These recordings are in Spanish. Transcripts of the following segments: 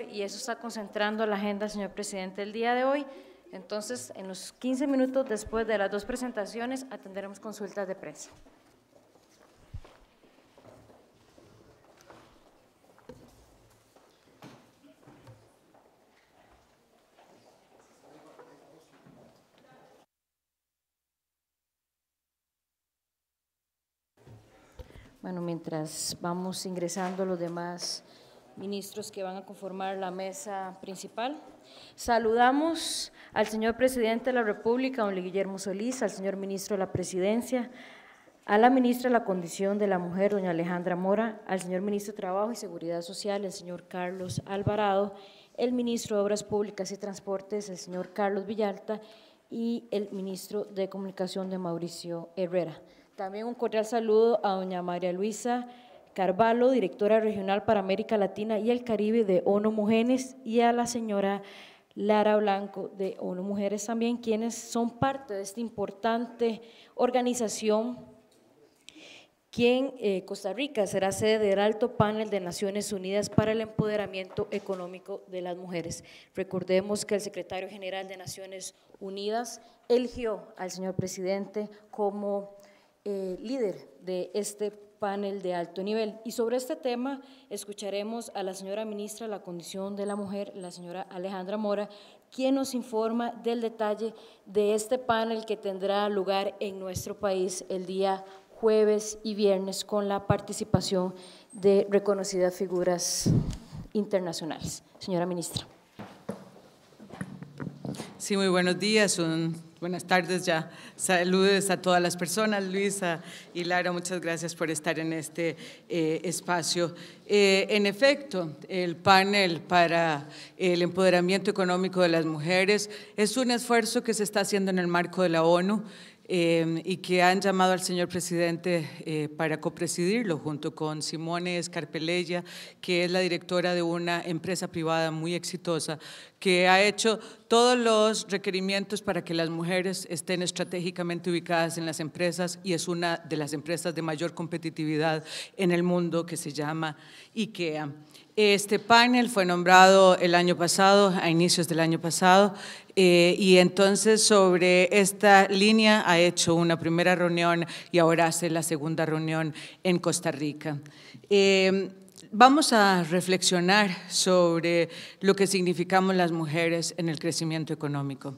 y eso está concentrando la agenda, señor presidente, el día de hoy. Entonces, en los 15 minutos después de las dos presentaciones, atenderemos consultas de prensa. Bueno, mientras vamos ingresando los demás ministros que van a conformar la mesa principal. Saludamos al señor presidente de la República, don Guillermo Solís, al señor ministro de la Presidencia, a la ministra de la Condición de la Mujer, doña Alejandra Mora, al señor ministro de Trabajo y Seguridad Social, el señor Carlos Alvarado, el ministro de Obras Públicas y Transportes, el señor Carlos Villalta, y el ministro de Comunicación de Mauricio Herrera. También un cordial saludo a doña María Luisa Carvalho, directora regional para América Latina y el Caribe de ONU Mujeres, y a la señora Lara Blanco de ONU Mujeres también, quienes son parte de esta importante organización, quien eh, Costa Rica será sede del alto panel de Naciones Unidas para el empoderamiento económico de las mujeres. Recordemos que el secretario general de Naciones Unidas eligió al señor presidente como eh, líder de este panel de alto nivel. Y sobre este tema escucharemos a la señora ministra de la Condición de la Mujer, la señora Alejandra Mora, quien nos informa del detalle de este panel que tendrá lugar en nuestro país el día jueves y viernes con la participación de reconocidas figuras internacionales. Señora ministra. Sí, muy buenos días. Un Buenas tardes ya. Saludos a todas las personas. Luisa y Lara, muchas gracias por estar en este eh, espacio. Eh, en efecto, el panel para el empoderamiento económico de las mujeres es un esfuerzo que se está haciendo en el marco de la ONU. Em, y que han llamado al señor presidente eh, para copresidirlo junto con Simone Escarpelella, que es la directora de una empresa privada muy exitosa, que ha hecho todos los requerimientos para que las mujeres estén estratégicamente ubicadas en las empresas y es una de las empresas de mayor competitividad en el mundo que se llama IKEA. Este panel fue nombrado el año pasado, a inicios del año pasado, eh, y entonces sobre esta línea ha hecho una primera reunión y ahora hace la segunda reunión en Costa Rica. Em, vamos a reflexionar sobre lo que significamos las mujeres en el crecimiento económico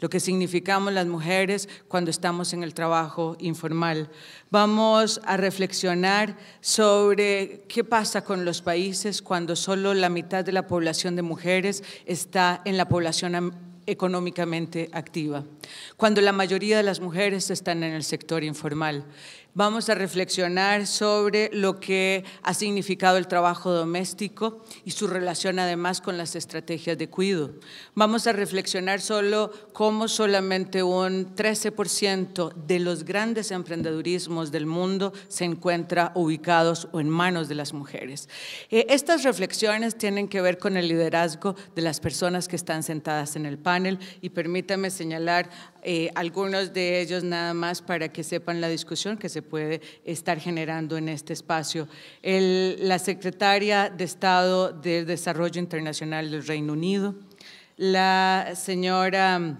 lo que significamos las mujeres cuando estamos en el trabajo informal. Vamos a reflexionar sobre qué pasa con los países cuando solo la mitad de la población de mujeres está en la población económicamente activa, cuando la mayoría de las mujeres están en el sector informal Vamos a reflexionar sobre lo que ha significado el trabajo doméstico y su relación además con las estrategias de cuidado. Vamos a reflexionar solo cómo solamente un 13% de los grandes emprendedurismos del mundo se encuentra ubicados o en manos de las mujeres. Eh, estas reflexiones tienen que ver con el liderazgo de las personas que están sentadas en el panel y permítame señalar eh, algunos de ellos nada más para que sepan la discusión que se puede estar generando en este espacio. la secretaria de Estado del Desarrollo Internacional del Reino Unido, la señora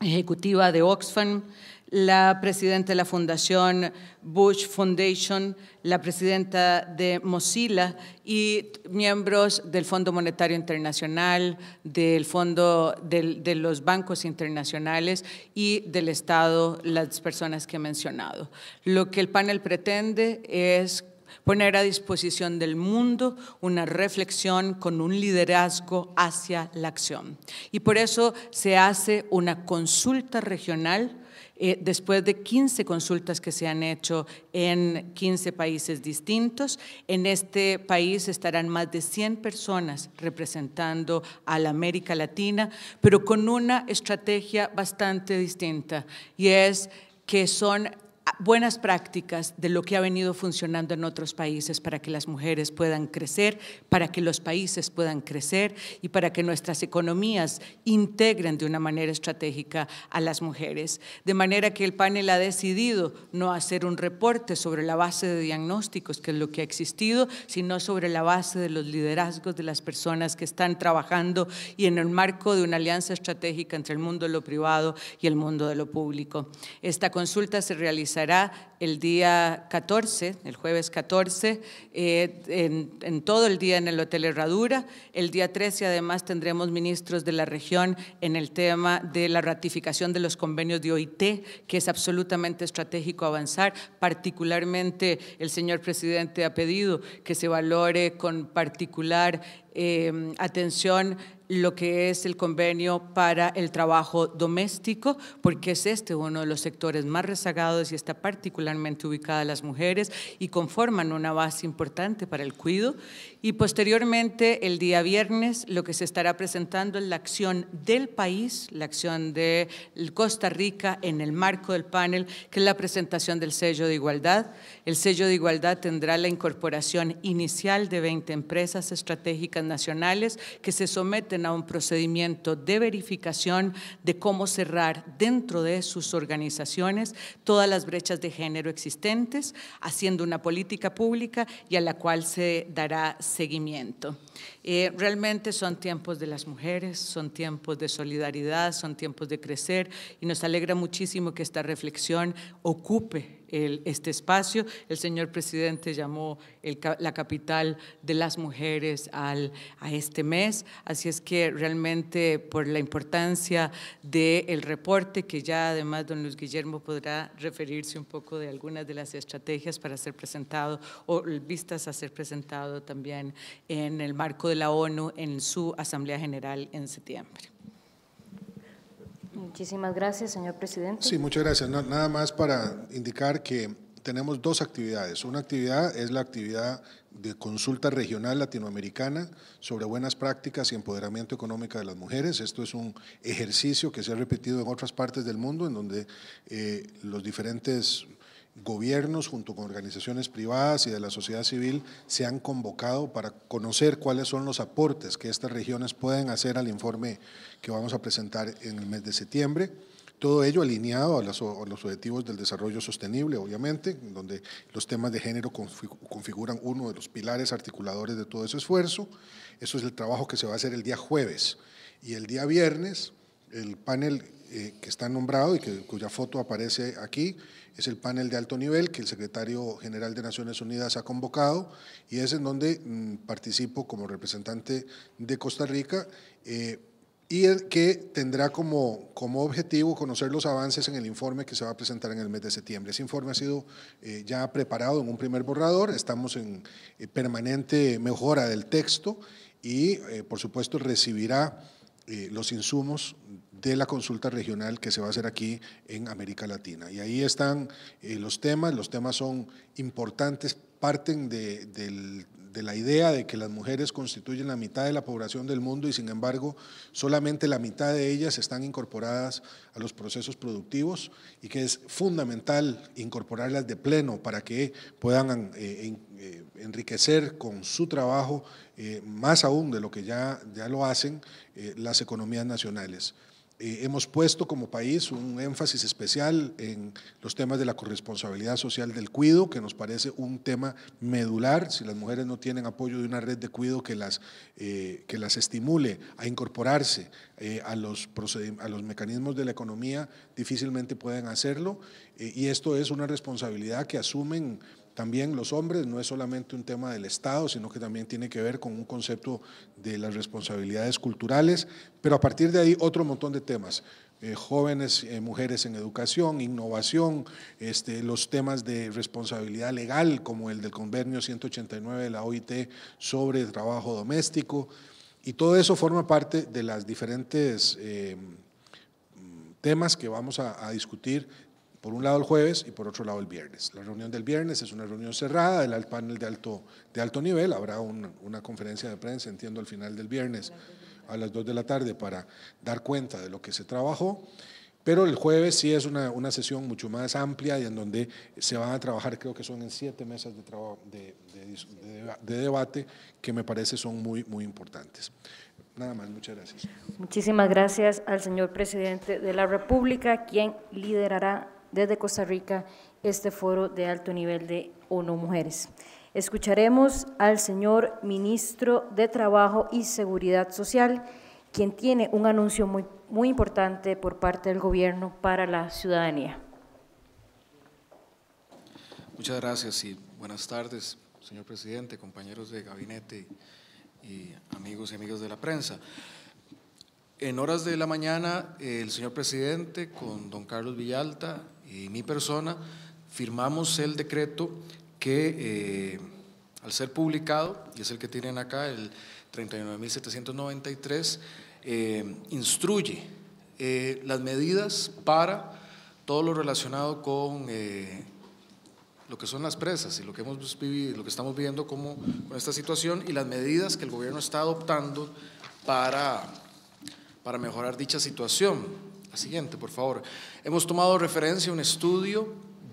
ejecutiva de Oxfam, la presidenta de la Fundación Bush Foundation, la presidenta de Mozilla y miembros del Fondo Monetario Internacional, del Fondo de los bancos internacionales y del Estado, las personas que he mencionado. Lo que el panel pretende es poner a disposición del mundo una reflexión con un liderazgo hacia la acción. Y por eso se hace una consulta regional eh, después de 15 consultas que se han hecho en 15 países distintos. En este país estarán más de 100 personas representando a la América Latina, pero con una estrategia bastante distinta y es que son buenas prácticas de lo que ha venido funcionando en otros países para que las mujeres puedan crecer, para que los países puedan crecer y para que nuestras economías integren de una manera estratégica a las mujeres. De manera que el panel ha decidido no hacer un reporte sobre la base de diagnósticos, que es lo que ha existido, sino sobre la base de los liderazgos de las personas que están trabajando y en el marco de una alianza estratégica entre el mundo de lo privado y el mundo de lo público. Esta consulta se realiza el día 14, el jueves 14, eh, en, todo el día en el Hotel Herradura. El día 13 además tendremos ministros de la región en el tema de la ratificación de los convenios de OIT, que es absolutamente estratégico avanzar. Particularmente el señor presidente ha pedido que se valore con particular Em, atención lo que es el convenio para el trabajo doméstico, porque es este uno de los sectores más rezagados y está particularmente ubicada a las mujeres y conforman una base importante para el cuidado. Y posteriormente, el día viernes, lo que se estará presentando es la acción del país, la acción de Costa Rica en el marco del panel, que es la presentación del sello de igualdad. El sello de igualdad tendrá la incorporación inicial de 20 empresas estratégicas nacionales que se someten a un procedimiento de verificación de cómo cerrar dentro de sus organizaciones todas las brechas de género existentes, haciendo una política pública y a la cual se dará seguimiento. Eh, realmente son tiempos de las mujeres, son tiempos de solidaridad, son tiempos de crecer y nos alegra muchísimo que esta reflexión ocupe este espacio. El señor presidente llamó la capital de las mujeres al, a este mes, así es que realmente por la importancia del reporte, que ya además don Luis Guillermo podrá referirse un poco de algunas de las estrategias para ser presentado o vistas a ser presentado también en el marco de la ONU en su Asamblea General en septiembre. Muchísimas gracias, señor presidente. Sí, muchas gracias. nada más para indicar que tenemos dos actividades. Una actividad es la actividad de consulta regional latinoamericana sobre buenas prácticas y empoderamiento económico de las mujeres. Esto es un ejercicio que se ha repetido en otras partes del mundo, en donde eh, los diferentes gobiernos junto con organizaciones privadas y de la sociedad civil se han convocado para conocer cuáles son los aportes que estas regiones pueden hacer al informe que vamos a presentar en el mes de septiembre. Todo ello alineado a los, objetivos del desarrollo sostenible, obviamente, donde los temas de género configuran uno de los pilares articuladores de todo ese esfuerzo. Eso es el trabajo que se va a hacer el día jueves. Y el día viernes, el panel eh, que está nombrado y cuya foto aparece aquí, es el panel de alto nivel que el secretario general de Naciones Unidas ha convocado y es en donde mm, participo como representante de Costa Rica. Eh, y el que tendrá como, como objetivo conocer los avances en el informe que se va a presentar en el mes de septiembre. Ese informe ha sido eh, ya preparado en un primer borrador, estamos en eh, permanente mejora del texto y, por supuesto, recibirá los insumos de la consulta regional que se va a hacer aquí en América Latina. Y ahí están eh, los temas, los temas son importantes, parten de, la idea de que las mujeres constituyen la mitad de la población del mundo y sin embargo solamente la mitad de ellas están incorporadas a los procesos productivos y que es fundamental incorporarlas de pleno para que puedan eh, eh, enriquecer con su trabajo, más aún de lo que ya, ya lo hacen, las economías nacionales. Eh, hemos puesto como país un énfasis especial en los temas de la corresponsabilidad social del cuido, que nos parece un tema medular. Si las mujeres no tienen apoyo de una red de cuido que las, eh, que las estimule a incorporarse eh, a, los a los mecanismos de la economía, difícilmente pueden hacerlo. y esto es una responsabilidad que asumen también los hombres no es solamente un tema del Estado, sino que también tiene que ver con un concepto de las responsabilidades culturales, pero a partir de ahí otro montón de temas. Eh, jóvenes, eh, mujeres en educación, innovación, este, los temas de responsabilidad legal, como el del convenio 189 de la OIT sobre trabajo doméstico, y todo eso forma parte de las diferentes eh, temas que vamos a discutir por un lado el jueves y por otro lado el viernes. La reunión del viernes es una reunión cerrada del panel de alto, de alto nivel. Habrá una conferencia de prensa, entiendo, al final del viernes a las 2 de la tarde para dar cuenta de lo que se trabajó. Pero el jueves sí es una, una, sesión mucho más amplia y en donde se van a trabajar, creo que son en siete mesas de, trabajo, de, de, debate que me parece son muy, muy importantes. Nada más, muchas gracias. Muchísimas gracias al señor presidente de la República, quien liderará desde Costa Rica este foro de alto nivel de ONU Mujeres. Escucharemos al señor ministro de Trabajo y Seguridad Social, quien tiene un anuncio muy, muy importante por parte del gobierno para la ciudadanía. Muchas gracias y buenas tardes, señor presidente, compañeros de gabinete y amigos y amigas de la prensa. En horas de la mañana, el señor presidente con don Carlos Villalta, y mi persona firmamos el decreto que eh, al ser publicado, y es el que tienen acá, el 39.793, eh, instruye eh, las medidas para todo lo relacionado con lo que son las presas y lo que, hemos vivido, lo que estamos viendo como, con esta situación y las medidas que el gobierno está adoptando para, para mejorar dicha situación siguiente, por favor. Hemos tomado referencia a un estudio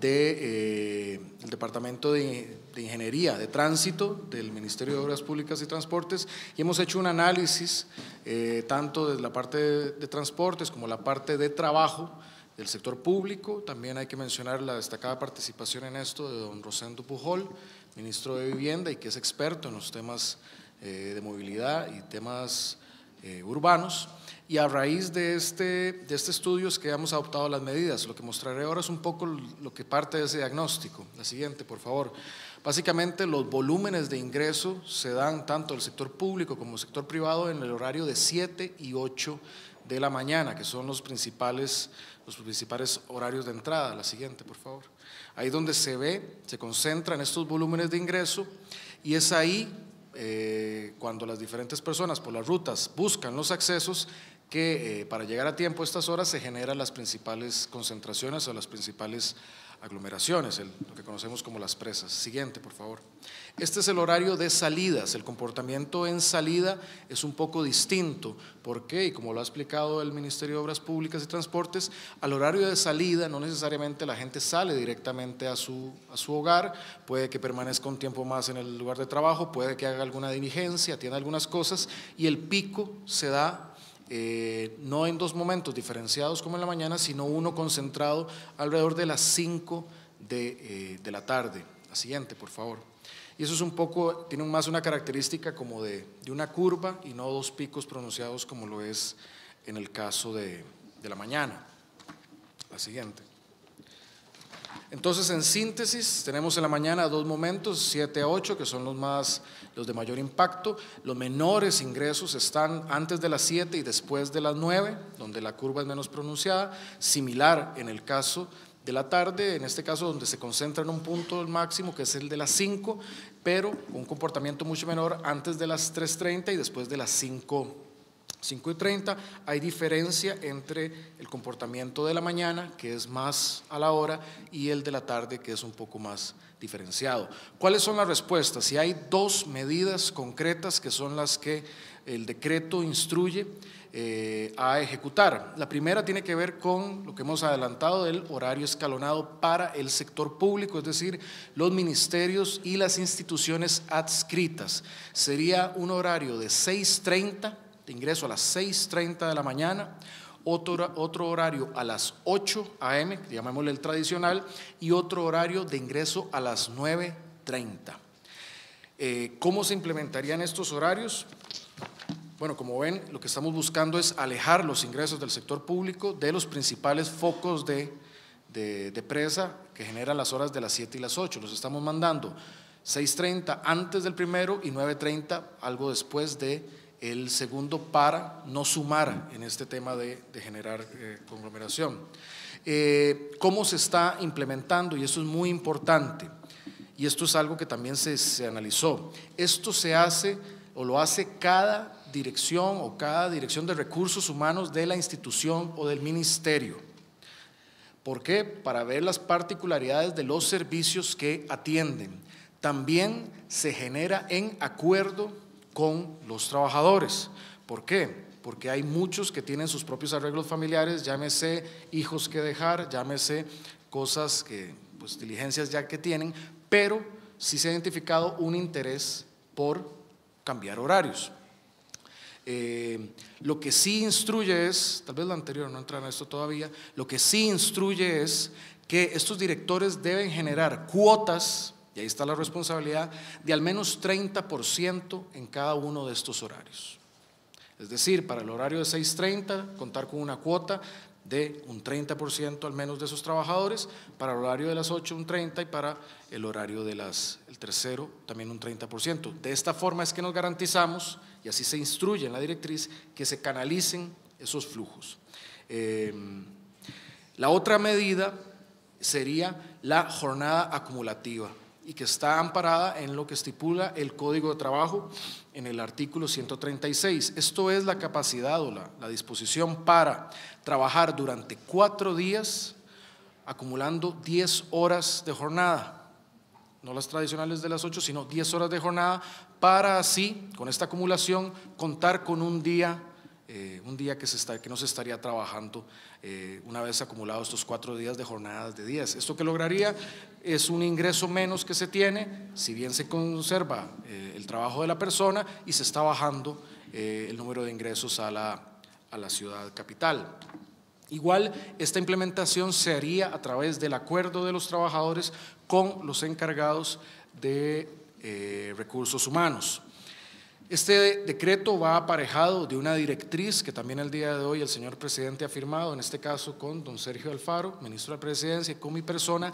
del de, eh, Departamento de, Ingeniería de Tránsito del Ministerio de Obras Públicas y Transportes y hemos hecho un análisis eh, tanto de la parte de, transportes como la parte de trabajo del sector público. También hay que mencionar la destacada participación en esto de don Rosendo Pujol, ministro de Vivienda y que es experto en los temas eh, de movilidad y temas urbanos. Y a raíz de este, de este estudio es que hemos adoptado las medidas. Lo que mostraré ahora es un poco lo que parte de ese diagnóstico. La siguiente, por favor. Básicamente los volúmenes de ingreso se dan tanto el sector público como del sector privado en el horario de 7 y 8 de la mañana, que son los principales, los principales horarios de entrada. La siguiente, por favor. Ahí donde se ve, se concentran estos volúmenes de ingreso y es ahí eh, cuando las diferentes personas por las rutas buscan los accesos, que eh, para llegar a tiempo a estas horas se generan las principales concentraciones o las principales aglomeraciones, lo que conocemos como las presas. Siguiente, por favor. Este es el horario de salidas. El comportamiento en salida es un poco distinto. ¿Por qué? Y como lo ha explicado el Ministerio de Obras Públicas y Transportes, al horario de salida no necesariamente la gente sale directamente a su, a su hogar, puede que permanezca un tiempo más en el lugar de trabajo, puede que haga alguna diligencia, tiene algunas cosas, y el pico se da eh, no en dos momentos diferenciados como en la mañana, sino uno concentrado alrededor de las 5 eh, de, la tarde. La siguiente, por favor. Y eso es un poco, tiene más una característica como de, una curva y no dos picos pronunciados como lo es en el caso de la mañana. La siguiente. Entonces, en síntesis, tenemos en la mañana dos momentos, 7 a 8, que son los, más, los de mayor impacto. Los menores ingresos están antes de las 7 y después de las 9, donde la curva es menos pronunciada, similar en el caso de la tarde, en este caso donde se concentra en un punto máximo, que es el de las 5, pero un comportamiento mucho menor antes de las 3.30 y después de las 5 5 y 30, hay diferencia entre el comportamiento de la mañana, que es más a la hora, y el de la tarde, que es un poco más diferenciado. ¿Cuáles son las respuestas? Si hay dos medidas concretas que son las que el decreto instruye eh, a ejecutar. La primera tiene que ver con lo que hemos adelantado del horario escalonado para el sector público, es decir, los ministerios y las instituciones adscritas. Sería un horario de 6.30 de ingreso a las 6.30 de la mañana, otro, otro, horario a las 8 a.m., llamémosle el tradicional, y otro horario de ingreso a las 9.30. Eh, ¿Cómo se implementarían estos horarios? Bueno, como ven, lo que estamos buscando es alejar los ingresos del sector público de los principales focos de, de, de presa que generan las horas de las 7 y las 8. Los estamos mandando 6.30 antes del primero y 9.30 algo después de el segundo para no sumar en este tema de, generar eh, conglomeración. Eh, ¿Cómo se está implementando? Y eso es muy importante, y esto es algo que también se, se analizó. Esto se hace o lo hace cada dirección o cada dirección de recursos humanos de la institución o del ministerio. ¿Por qué? Para ver las particularidades de los servicios que atienden. También se genera en acuerdo con los trabajadores. ¿Por qué? Porque hay muchos que tienen sus propios arreglos familiares, llámese hijos que dejar, llámese cosas que, pues diligencias ya que tienen, pero sí se ha identificado un interés por cambiar horarios. Eh, lo que sí instruye es, tal vez lo anterior no entra en esto todavía, lo que sí instruye es que estos directores deben generar cuotas y ahí está la responsabilidad de al menos 30% en cada uno de estos horarios. Es decir, para el horario de 6.30, contar con una cuota de un 30% al menos de esos trabajadores, para el horario de las 8 un 30% y para el horario del el tercero también un 30%. De esta forma es que nos garantizamos, y así se instruye en la directriz, que se canalicen esos flujos. Em, la otra medida sería la jornada acumulativa y que está amparada en lo que estipula el Código de Trabajo en el artículo 136. Esto es la capacidad o la, disposición para trabajar durante cuatro días acumulando 10 horas de jornada no las tradicionales de las ocho, sino diez horas de jornada, para así, con esta acumulación, contar con un día eh, un día que, se no se estaría trabajando eh, una vez acumulados estos cuatro días de jornadas de 10. Esto que lograría es un ingreso menos que se tiene, si bien se conserva eh, el trabajo de la persona y se está bajando el número de ingresos a la, a la ciudad capital. Igual, esta implementación se haría a través del acuerdo de los trabajadores con los encargados de recursos humanos. Este decreto va aparejado de una directriz que también el día de hoy el señor presidente ha firmado, en este caso con don Sergio Alfaro, ministro de la Presidencia, y con mi persona,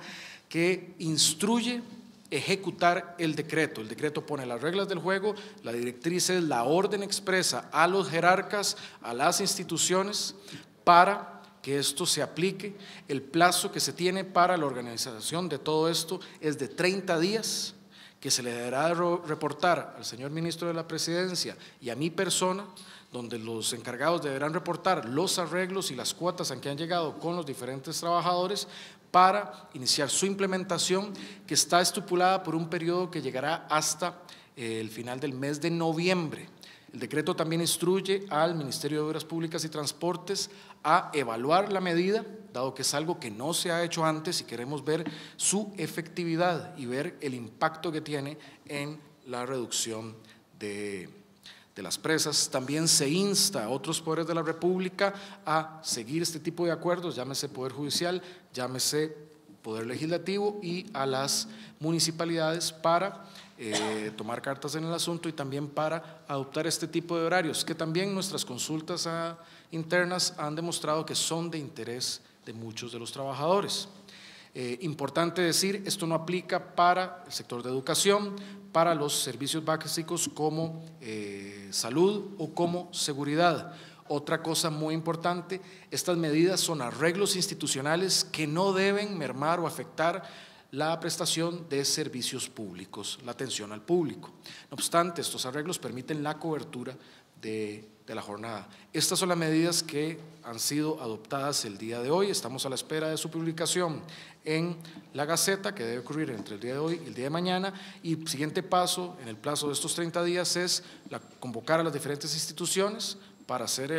que instruye ejecutar el decreto. El decreto pone las reglas del juego, la directriz es la orden expresa a los jerarcas, a las instituciones, para que esto se aplique. El plazo que se tiene para la organización de todo esto es de 30 días que se le deberá reportar al señor ministro de la Presidencia y a mi persona, donde los encargados deberán reportar los arreglos y las cuotas a que han llegado con los diferentes trabajadores para iniciar su implementación, que está estipulada por un periodo que llegará hasta eh, el final del mes de noviembre. El decreto también instruye al Ministerio de Obras Públicas y Transportes a evaluar la medida, dado que es algo que no se ha hecho antes y queremos ver su efectividad y ver el impacto que tiene en la reducción de, las presas. También se insta a otros poderes de la República a seguir este tipo de acuerdos, llámese Poder Judicial, llámese Poder Legislativo y a las municipalidades para eh, tomar cartas en el asunto y también para adoptar este tipo de horarios, que también nuestras consultas ah, internas han demostrado que son de interés de muchos de los trabajadores. Eh, importante decir, esto no aplica para el sector de educación, para los servicios básicos como eh, salud o como seguridad. Otra cosa muy importante, estas medidas son arreglos institucionales que no deben mermar o afectar la prestación de servicios públicos, la atención al público. No obstante, estos arreglos permiten la cobertura de, la jornada. Estas son las medidas que han sido adoptadas el día de hoy. Estamos a la espera de su publicación en la Gaceta, que debe ocurrir entre el día de hoy y el día de mañana. Y siguiente paso, en el plazo de estos 30 días, es convocar a las diferentes instituciones para hacer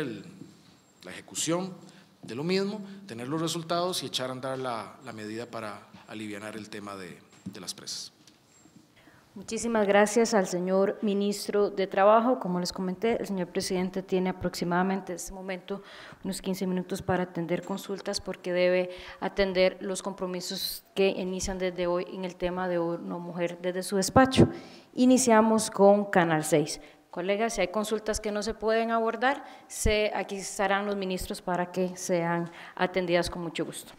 la ejecución de lo mismo, tener los resultados y echar a andar la medida para aliviar el tema de, las presas. Muchísimas gracias al señor ministro de Trabajo. Como les comenté, el señor presidente tiene aproximadamente en este momento unos 15 minutos para atender consultas porque debe atender los compromisos que inician desde hoy en el tema de una mujer desde su despacho. Iniciamos con Canal 6. Colegas, si hay consultas que no se pueden abordar, se, aquí estarán los ministros para que sean atendidas con mucho gusto.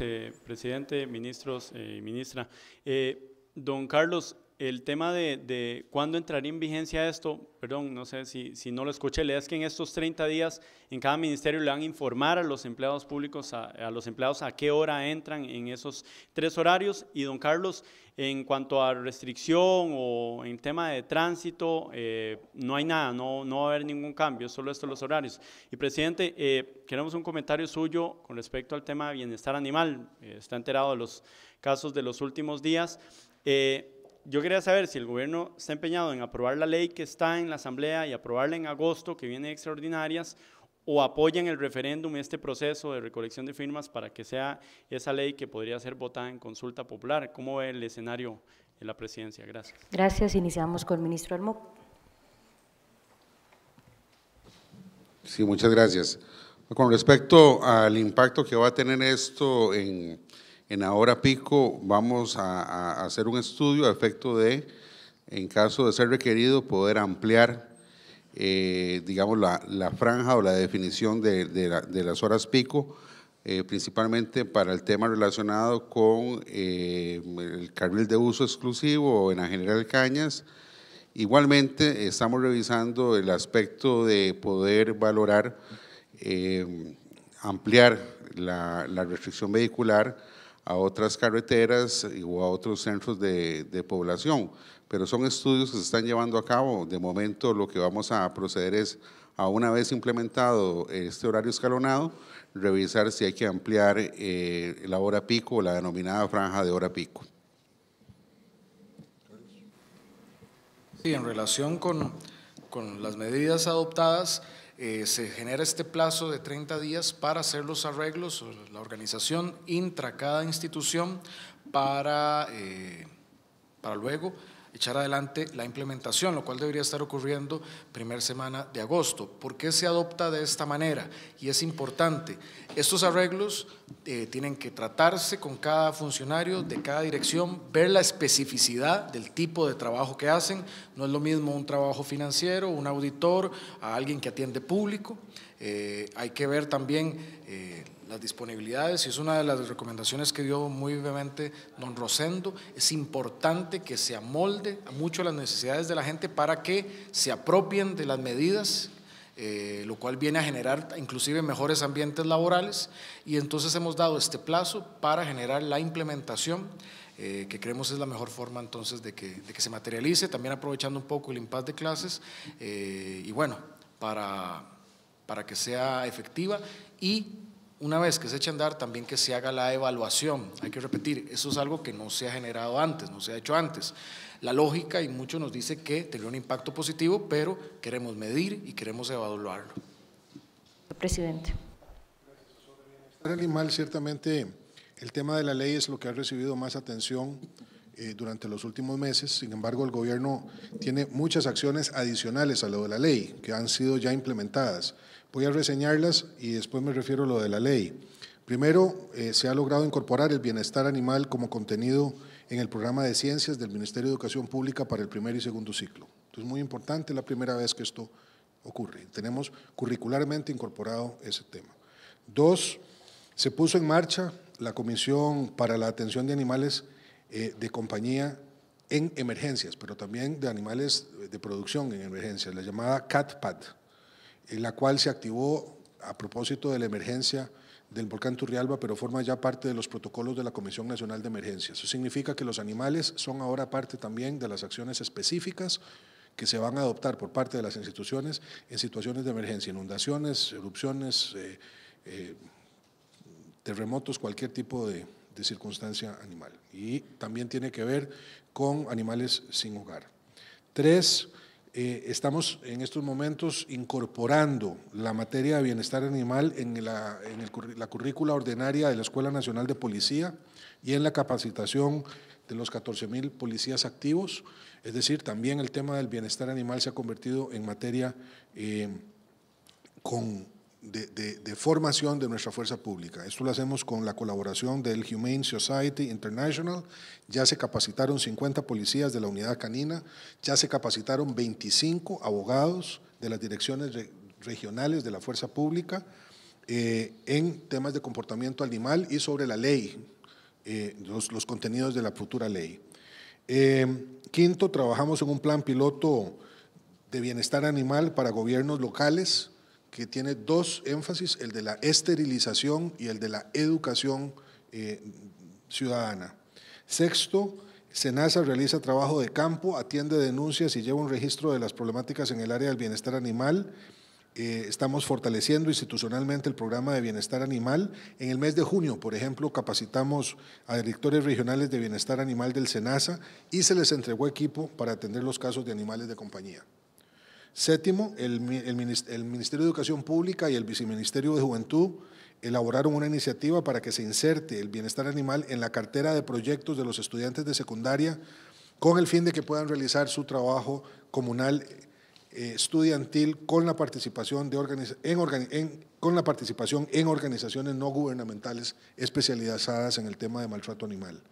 Eh, presidente, ministros eh, y ministra. Eh, don Carlos, el tema de, cuándo entraría en vigencia esto, perdón, no sé si, si no lo escuché, le es que en estos 30 días en cada ministerio le van a informar a los empleados públicos, a, los empleados a qué hora entran en esos tres horarios. Y don Carlos, en cuanto a restricción o en tema de tránsito, eh, no hay nada, no, no va a haber ningún cambio, solo estos los horarios. Y presidente, eh, queremos un comentario suyo con respecto al tema de bienestar animal. Eh, está enterado de los casos de los últimos días yo quería saber si el gobierno está empeñado en aprobar la ley que está en la Asamblea y aprobarla en agosto, que viene extraordinarias, o apoyan el referéndum, este proceso de recolección de firmas para que sea esa ley que podría ser votada en consulta popular. ¿Cómo ve el escenario en la presidencia? Gracias. Gracias. Iniciamos con el ministro Almo. Sí, muchas gracias. Con respecto al impacto que va a tener esto en en ahora pico vamos a, hacer un estudio a efecto de, en caso de ser requerido, poder ampliar, eh, digamos, la, franja o la definición de, las horas pico, eh, principalmente para el tema relacionado con eh, el carril de uso exclusivo en la General Cañas. Igualmente, estamos revisando el aspecto de poder valorar, ampliar la restricción vehicular a otras carreteras o a otros centros de, población. Pero son estudios que se están llevando a cabo. De momento lo que vamos a proceder es, a una vez implementado este horario escalonado, revisar si hay que ampliar eh, la hora pico o la denominada franja de hora pico. Sí, en relación con, con las medidas adoptadas, eh, se genera este plazo de 30 días para hacer los arreglos, la organización intra cada institución para, eh, para luego echar adelante la implementación, lo cual debería estar ocurriendo primer semana de agosto. ¿Por qué se adopta de esta manera? Y es importante. Estos arreglos eh, tienen que tratarse con cada funcionario de cada dirección, ver la especificidad del tipo de trabajo que hacen. No es lo mismo un trabajo financiero, un auditor, a alguien que atiende público. Eh, hay que ver también... Eh, las disponibilidades y es una de las recomendaciones que dio muy vivamente don Rosendo, es importante que se amolde a mucho las necesidades de la gente para que se apropien de las medidas eh, lo cual viene a generar inclusive mejores ambientes laborales y entonces hemos dado este plazo para generar la implementación eh, que creemos es la mejor forma entonces de que, se materialice, también aprovechando un poco el impasse de clases eh, y bueno, para, para que sea efectiva y una vez que se eche a andar, también que se haga la evaluación. Hay que repetir, eso es algo que no se ha generado antes, no se ha hecho antes. La lógica y mucho nos dice que tendría un impacto positivo, pero queremos medir y queremos evaluarlo. Presidente. El animal, ciertamente, el tema de la ley es lo que ha recibido más atención eh, durante los últimos meses. Sin embargo, el gobierno tiene muchas acciones adicionales a lo de la ley que han sido ya implementadas. Voy a reseñarlas y después me refiero a lo de la ley. Primero, eh, se ha logrado incorporar el bienestar animal como contenido en el programa de ciencias del Ministerio de Educación Pública para el primer y segundo ciclo. Es muy importante la primera vez que esto ocurre. Tenemos curricularmente incorporado ese tema. Dos, se puso en marcha la Comisión para la Atención de Animales eh, de Compañía en emergencias, pero también de animales de producción en emergencias, la llamada CATPAD, la cual se activó a propósito de la emergencia del volcán Turrialba, pero forma ya parte de los protocolos de la Comisión Nacional de Emergencias. Eso significa que los animales son ahora parte también de las acciones específicas que se van a adoptar por parte de las instituciones en situaciones de emergencia, inundaciones, erupciones, eh, eh, terremotos, cualquier tipo de, de circunstancia animal. Y también tiene que ver con animales sin hogar. Tres, eh, estamos en estos momentos incorporando la materia de bienestar animal en, la, la currícula ordinaria de la Escuela Nacional de Policía y en la capacitación de los 14 mil policías activos. Es decir, también el tema del bienestar animal se ha convertido en materia eh, con de, formación de nuestra fuerza pública. Esto lo hacemos con la colaboración del Humane Society International. Ya se capacitaron 50 policías de la unidad canina, ya se capacitaron 25 abogados de las direcciones regionales de la fuerza pública eh, en temas de comportamiento animal y sobre la ley, eh, los, contenidos de la futura ley. Eh, quinto, trabajamos en un plan piloto de bienestar animal para gobiernos locales que tiene dos énfasis, el de la esterilización y el de la educación eh, ciudadana. Sexto, SENASA realiza trabajo de campo, atiende denuncias y lleva un registro de las problemáticas en el área del bienestar animal. Eh, estamos fortaleciendo institucionalmente el programa de bienestar animal. En el mes de junio, por ejemplo, capacitamos a directores regionales de bienestar animal del SENASA y se les entregó equipo para atender los casos de animales de compañía. Séptimo, el, Ministerio de Educación Pública y el Viceministerio de Juventud elaboraron una iniciativa para que se inserte el bienestar animal en la cartera de proyectos de los estudiantes de secundaria con el fin de que puedan realizar su trabajo comunal eh, estudiantil con la, participación de en con la participación en organizaciones no gubernamentales especializadas en el tema de maltrato animal.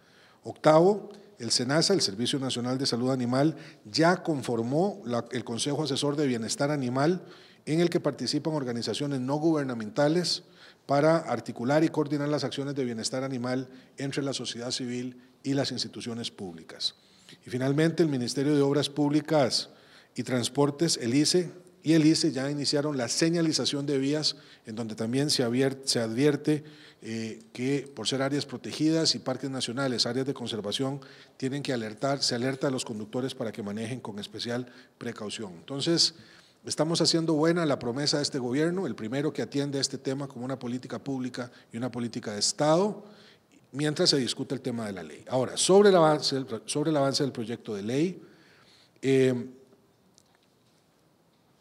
Octavo, el SENASA, el Servicio Nacional de Salud Animal, ya conformó el Consejo Asesor de Bienestar Animal, en el que participan organizaciones no gubernamentales para articular y coordinar las acciones de bienestar animal entre la sociedad civil y las instituciones públicas. Y finalmente, el Ministerio de Obras Públicas y Transportes, el ICE, y el ICE ya iniciaron la señalización de vías, en donde también se, advierte eh, que por ser áreas protegidas y parques nacionales, áreas de conservación, tienen que alertar, se alerta a los conductores para que manejen con especial precaución. Entonces, estamos haciendo buena la promesa de este gobierno, el primero que atiende a este tema como una política pública y una política de Estado, mientras se discute el tema de la ley. Ahora, sobre el avance, sobre el avance del proyecto de ley, eh,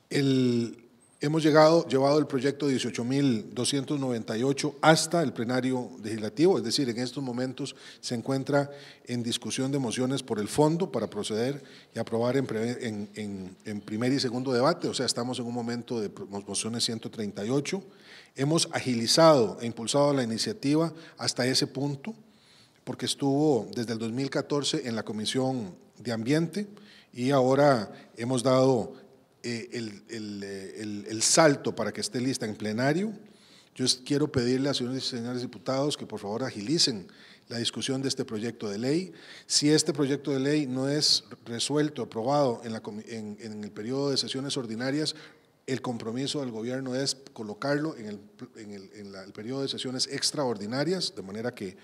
el, Hemos llegado, llevado el proyecto 18.298 hasta el plenario legislativo, es decir, en estos momentos se encuentra en discusión de mociones por el fondo para proceder y aprobar en, en primer y segundo debate, o sea, estamos en un momento de mociones 138. Hemos agilizado e impulsado la iniciativa hasta ese punto, porque estuvo desde el 2014 en la Comisión de Ambiente y ahora hemos dado eh, eh, el, el, salto para que esté lista en plenario. Yo quiero pedirle a señores y señores diputados que por favor agilicen la discusión de este proyecto de ley. Si este proyecto de ley no es resuelto, aprobado en, el periodo de sesiones ordinarias, el compromiso del gobierno es colocarlo en, el, en, el periodo de sesiones extraordinarias, de manera que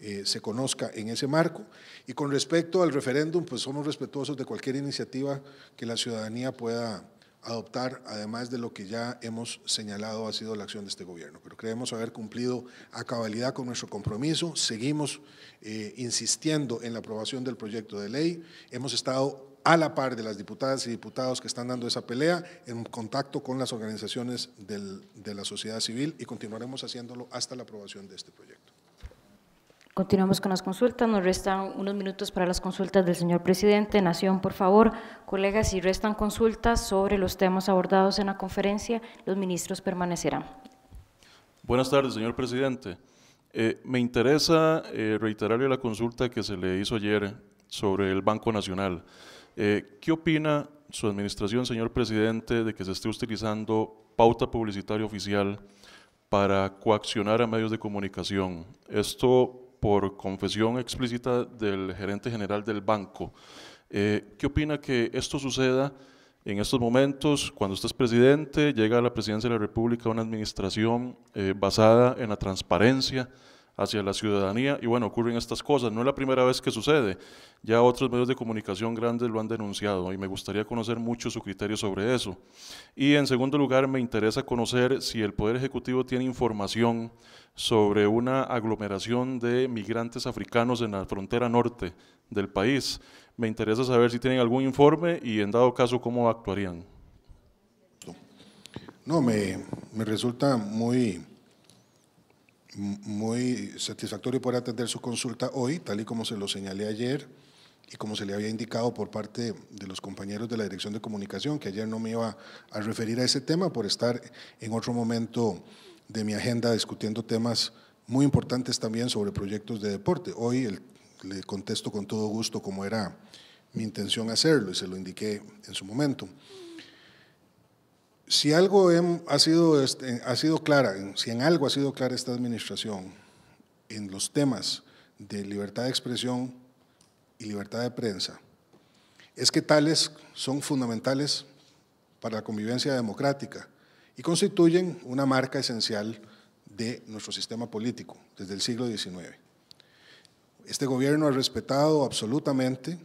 eh, se conozca en ese marco. Y con respecto al referéndum, pues somos respetuosos de cualquier iniciativa que la ciudadanía pueda adoptar, además de lo que ya hemos señalado ha sido la acción de este gobierno. Pero creemos haber cumplido a cabalidad con nuestro compromiso, seguimos eh, insistiendo en la aprobación del proyecto de ley, hemos estado a la par de las diputadas y diputados que están dando esa pelea, en contacto con las organizaciones de la sociedad civil y continuaremos haciéndolo hasta la aprobación de este proyecto. Continuamos con las consultas. Nos restan unos minutos para las consultas del señor presidente. Nación, por favor, colegas, si restan consultas sobre los temas abordados en la conferencia, los ministros permanecerán. Buenas tardes, señor presidente. Eh, me interesa eh, reiterarle la consulta que se le hizo ayer sobre el Banco Nacional. Eh, ¿Qué opina su administración, señor presidente, de que se esté utilizando pauta publicitaria oficial para coaccionar a medios de comunicación? Esto por confesión explícita del gerente general del banco. Eh, ¿Qué opina que esto suceda en estos momentos cuando usted es presidente, llega a la presidencia de la República una administración eh, basada en la transparencia? hacia la ciudadanía. Y bueno, ocurren estas cosas. No es la primera vez que sucede. Ya otros medios de comunicación grandes lo han denunciado y me gustaría conocer mucho su criterio sobre eso. Y en segundo lugar, me interesa conocer si el Poder Ejecutivo tiene información sobre una aglomeración de migrantes africanos en la frontera norte del país. Me interesa saber si tienen algún informe y en dado caso cómo actuarían. No, me, me resulta muy muy satisfactorio poder atender su consulta hoy, tal y como se lo señalé ayer y como se le había indicado por parte de los compañeros de la Dirección de Comunicación, que ayer no me iba a referir a ese tema por estar en otro momento de mi agenda discutiendo temas muy importantes también sobre proyectos de deporte. Hoy le contesto con todo gusto como era mi intención hacerlo y se lo indiqué en su momento si algo ha, sido, este, ha sido clara, si en algo ha sido clara esta administración, en los temas de libertad de expresión y libertad de prensa, es que tales son fundamentales para la convivencia democrática y constituyen una marca esencial de nuestro sistema político desde el siglo XIX. Este gobierno ha respetado absolutamente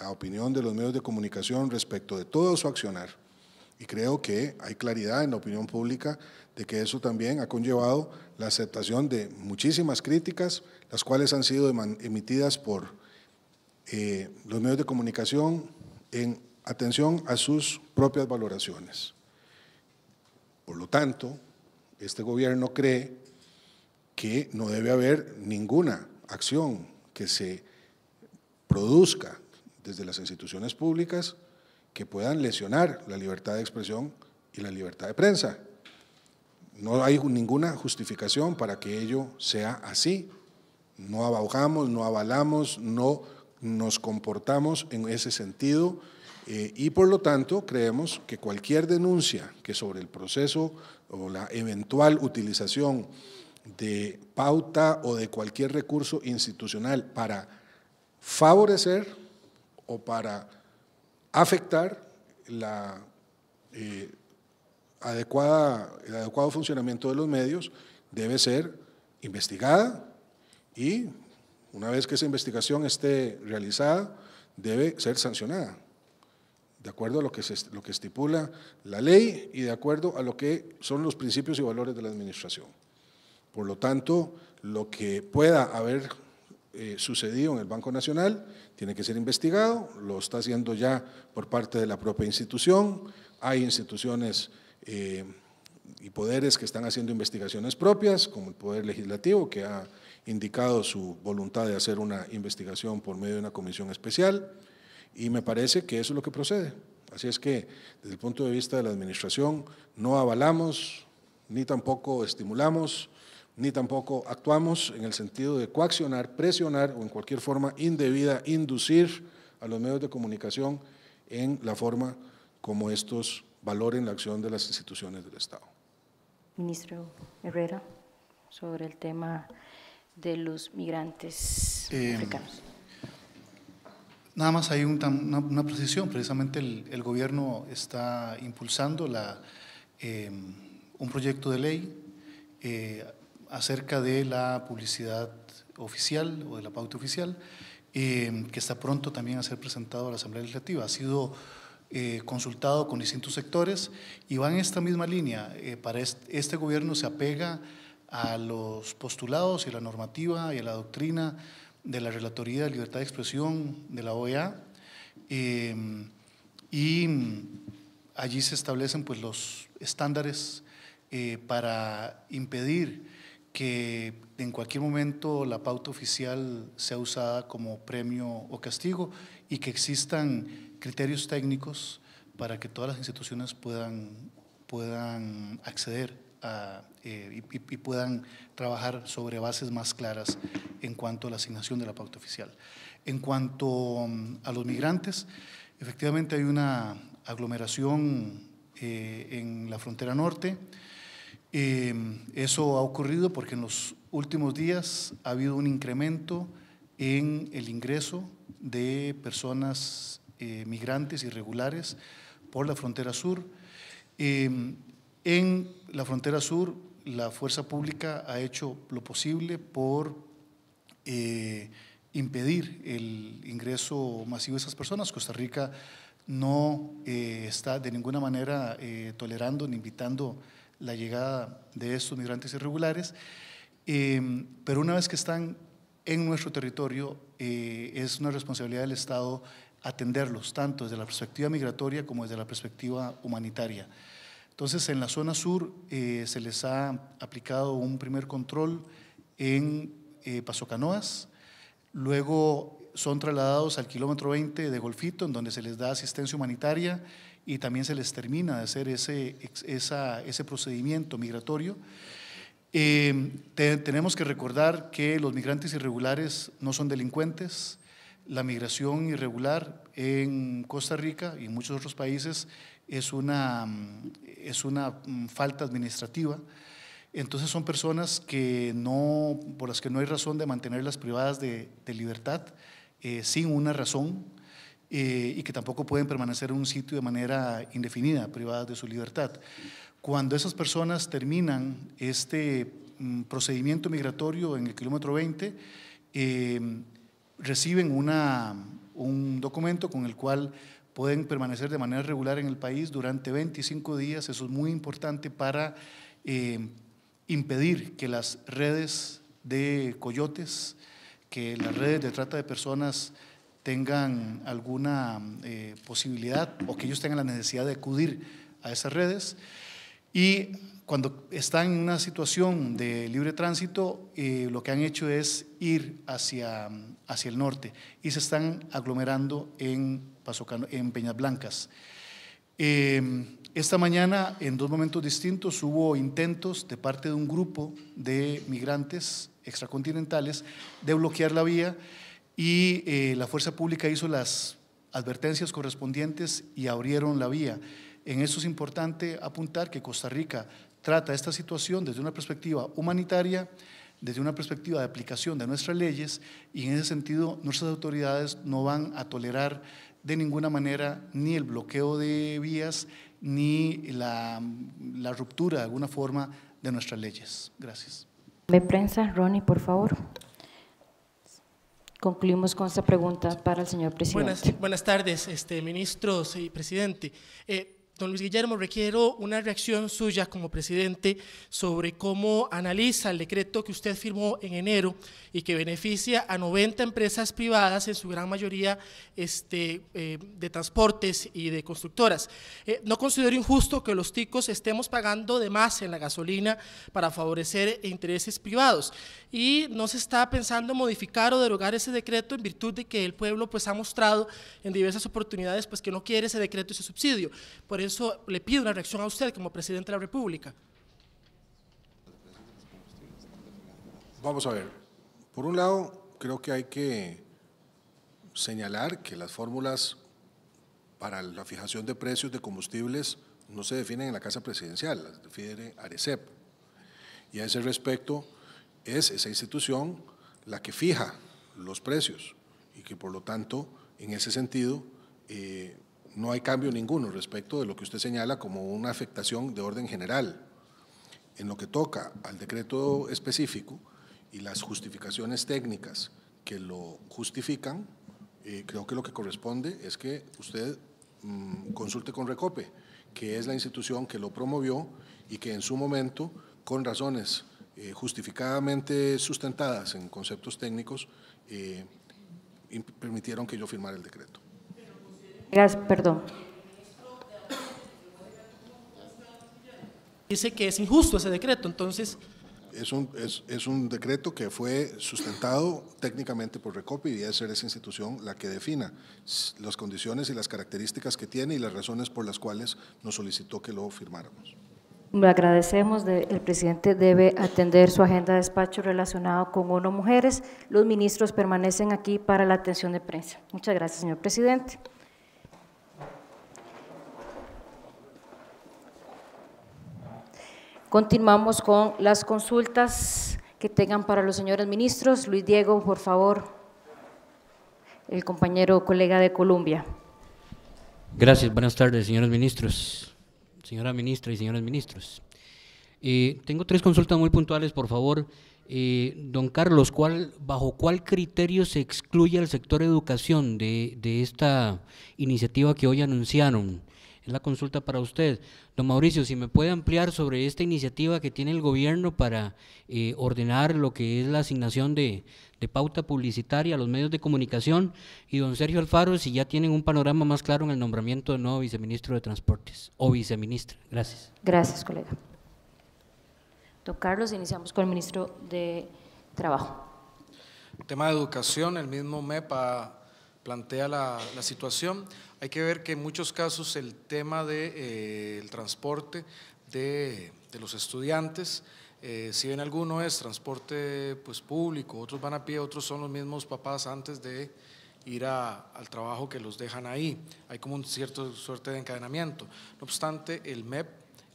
la opinión de los medios de comunicación respecto de todo su accionar y creo que hay claridad en la opinión pública de que eso también ha conllevado la aceptación de muchísimas críticas, las cuales han sido emitidas por eh, los medios de comunicación en atención a sus propias valoraciones. Por lo tanto, este gobierno cree que no debe haber ninguna acción que se produzca desde las instituciones públicas que puedan lesionar la libertad de expresión y la libertad de prensa. No hay ninguna justificación para que ello sea así. No abogamos, no avalamos, no nos comportamos en ese sentido eh, y por lo tanto creemos que cualquier denuncia que sobre el proceso o la eventual utilización de pauta o de cualquier recurso institucional para favorecer o para afectar la, eh, adecuada, el adecuado funcionamiento de los medios, debe ser investigada y una vez que esa investigación esté realizada, debe ser sancionada, de acuerdo a lo que, lo que estipula la ley y de acuerdo a lo que son los principios y valores de la administración. Por lo tanto, lo que pueda haber eh, sucedido en el Banco Nacional, tiene que ser investigado, lo está haciendo ya por parte de la propia institución, hay instituciones eh, y poderes que están haciendo investigaciones propias, como el Poder Legislativo, que ha indicado su voluntad de hacer una investigación por medio de una comisión especial, y me parece que eso es lo que procede. Así es que, desde el punto de vista de la Administración, no avalamos ni tampoco estimulamos ni tampoco actuamos en el sentido de coaccionar, presionar o en cualquier forma indebida inducir a los medios de comunicación en la forma como estos valoren la acción de las instituciones del Estado. Ministro Herrera, sobre el tema de los migrantes eh, africanos. Nada más hay una, precisión, precisamente el, gobierno está impulsando la, eh, un proyecto de ley eh, acerca de la publicidad oficial o de la pauta oficial, eh, que está pronto también a ser presentado a la Asamblea Legislativa. Ha sido eh, consultado con distintos sectores y va en esta misma línea. Eh, para este, gobierno se apega a los postulados y a la normativa y a la doctrina de la Relatoría de Libertad de Expresión de la OEA y allí se establecen pues, los estándares para impedir que en cualquier momento la pauta oficial sea usada como premio o castigo y que existan criterios técnicos para que todas las instituciones puedan, puedan acceder eh, y, puedan trabajar sobre bases más claras en cuanto a la asignación de la pauta oficial. En cuanto mm, a los migrantes, efectivamente hay una aglomeración eh, en la frontera norte, Em, eso ha ocurrido porque en los últimos días ha habido un incremento en el ingreso de personas eh, migrantes irregulares por la frontera sur. Em, en la frontera sur, la fuerza pública ha hecho lo posible por eh, impedir el ingreso masivo de esas personas. Costa Rica no eh, está de ninguna manera tolerando ni invitando la llegada de estos migrantes irregulares, em, pero una vez que están en nuestro territorio, eh, es una responsabilidad del Estado atenderlos, tanto desde la perspectiva migratoria como desde la perspectiva humanitaria. Entonces, en la zona sur eh, se les ha aplicado un primer control en eh, Pasocanoas, luego son trasladados al kilómetro 20 de Golfito, en donde se les da asistencia humanitaria, y también se les termina de hacer ese, ese procedimiento migratorio. Eh, tenemos que recordar que los migrantes irregulares no son delincuentes. La migración irregular en Costa Rica y en muchos otros países es una, mm, es una mm, falta administrativa. Entonces son personas que no, por las que no hay razón de mantenerlas privadas de, libertad eh, sin una razón eh, y que tampoco pueden permanecer en un sitio de manera indefinida, privadas de su libertad. Cuando esas personas terminan este mm, procedimiento migratorio en el kilómetro 20, em, reciben una, un documento con el cual pueden permanecer de manera regular en el país durante 25 días. Eso es muy importante para em, impedir que las redes de coyotes, que las redes de trata de personas tengan alguna eh, posibilidad o que ellos tengan la necesidad de acudir a esas redes. Y cuando están en una situación de libre tránsito, eh, lo que han hecho es ir hacia, hacia el norte y se están aglomerando en, en Peñas Blancas. Em, esta mañana, en dos momentos distintos, hubo intentos de parte de un grupo de migrantes extracontinentales de bloquear la vía y eh, la fuerza pública hizo las advertencias correspondientes y abrieron la vía. En eso es importante apuntar que Costa Rica trata esta situación desde una perspectiva humanitaria, desde una perspectiva de aplicación de nuestras leyes y en ese sentido nuestras autoridades no van a tolerar de ninguna manera ni el bloqueo de vías ni la, la ruptura de alguna forma de nuestras leyes. Gracias. De prensa, Ronnie, por favor. Concluimos con esta pregunta para el señor presidente. Buenas, tardes, este, ministros y presidente. Eh, Don Luis Guillermo, requiero una reacción suya como presidente sobre cómo analiza el decreto que usted firmó en enero y que beneficia a 90 empresas privadas, en su gran mayoría este, eh, de transportes y de constructoras. Eh, no considero injusto que los ticos estemos pagando de más en la gasolina para favorecer intereses privados y no se está pensando modificar o derogar ese decreto en virtud de que el pueblo pues, ha mostrado en diversas oportunidades pues, que no quiere ese decreto y ese subsidio. Por eso eso le pido una reacción a usted como presidente de la República. Vamos a ver. Por un lado, creo que hay que señalar que las fórmulas para la fijación de precios de combustibles no se definen en la Casa Presidencial, las define ARECEP. Y a ese respecto, es esa institución la que fija los precios y que por lo tanto, en ese sentido, eh, no hay cambio ninguno respecto de lo que usted señala como una afectación de orden general. En lo que toca al decreto específico y las justificaciones técnicas que lo justifican, eh, creo que lo que corresponde es que usted mm, consulte con Recope, que es la institución que lo promovió y que en su momento, con razones eh, justificadamente sustentadas en conceptos técnicos, eh, permitieron que yo firmara el decreto. Gracias, perdón. Dice que es injusto ese decreto, entonces... Es un, es, es un decreto que fue sustentado técnicamente por Recopi y debe ser esa institución la que defina las condiciones y las características que tiene y las razones por las cuales nos solicitó que lo firmáramos. Le agradecemos, el presidente debe atender su agenda de despacho relacionado con ONU Mujeres. Los ministros permanecen aquí para la atención de prensa. Muchas gracias, señor presidente. Continuamos con las consultas que tengan para los señores ministros. Luis Diego, por favor, el compañero colega de Colombia. Gracias, buenas tardes, señores ministros, señora ministra y señores ministros. Eh, tengo tres consultas muy puntuales, por favor. Eh, don Carlos, ¿cuál, ¿bajo cuál criterio se excluye al sector educación de esta iniciativa que hoy anunciaron? es la consulta para usted. Don Mauricio, si me puede ampliar sobre esta iniciativa que tiene el gobierno para eh, ordenar lo que es la asignación de, pauta publicitaria a los medios de comunicación. Y don Sergio Alfaro, si ya tienen un panorama más claro en el nombramiento del nuevo viceministro de Transportes o viceministra. Gracias. Gracias, colega. Don Carlos, iniciamos con el ministro de Trabajo. tema de educación, el mismo MEPA plantea la, situación. Hay que ver que en muchos casos el tema del de, eh, transporte de, los estudiantes, eh, si bien alguno es transporte pues, público, otros van a pie, otros son los mismos papás antes de ir al trabajo que los dejan ahí. Hay como un cierto suerte de encadenamiento. No obstante, el MEP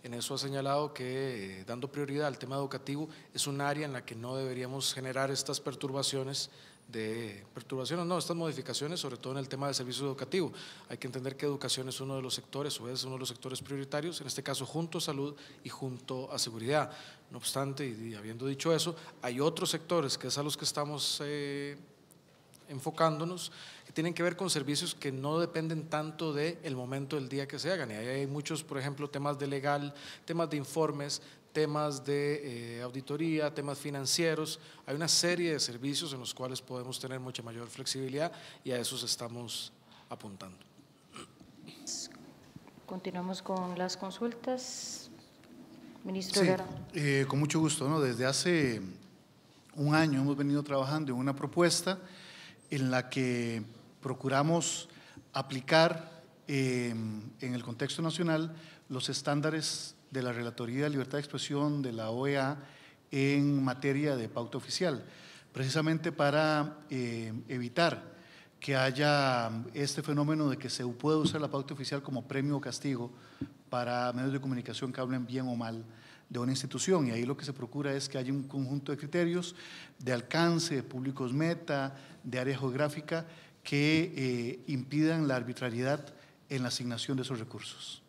en eso ha señalado que eh, dando prioridad al tema educativo es un área en la que no deberíamos generar estas perturbaciones de perturbaciones, no, estas modificaciones, sobre todo en el tema del servicio educativo. Hay que entender que educación es uno de los sectores, o es uno de los sectores prioritarios, en este caso junto a salud y junto a seguridad. No obstante, y, habiendo dicho eso, hay otros sectores que es a los que estamos eh, enfocándonos, que tienen que ver con servicios que no dependen tanto del el momento del día que se hagan. Y hay muchos, por ejemplo, temas de legal, temas de informes, temas de eh, auditoría, temas financieros. Hay una serie de servicios en los cuales podemos tener mucha mayor flexibilidad y a esos estamos apuntando. Continuamos con las consultas. Ministro sí, eh, con mucho gusto. ¿no? Desde hace un año hemos venido trabajando en una propuesta en la que procuramos aplicar eh, en el contexto nacional los estándares de la Relatoría de Libertad de Expresión de la OEA en materia de pauta oficial, precisamente para eh, evitar que haya este fenómeno de que se pueda usar la pauta oficial como premio o castigo para medios de comunicación que hablen bien o mal de una institución. Y ahí lo que se procura es que haya un conjunto de criterios de alcance, de públicos meta, de área geográfica, que eh, impidan la arbitrariedad en la asignación de esos recursos.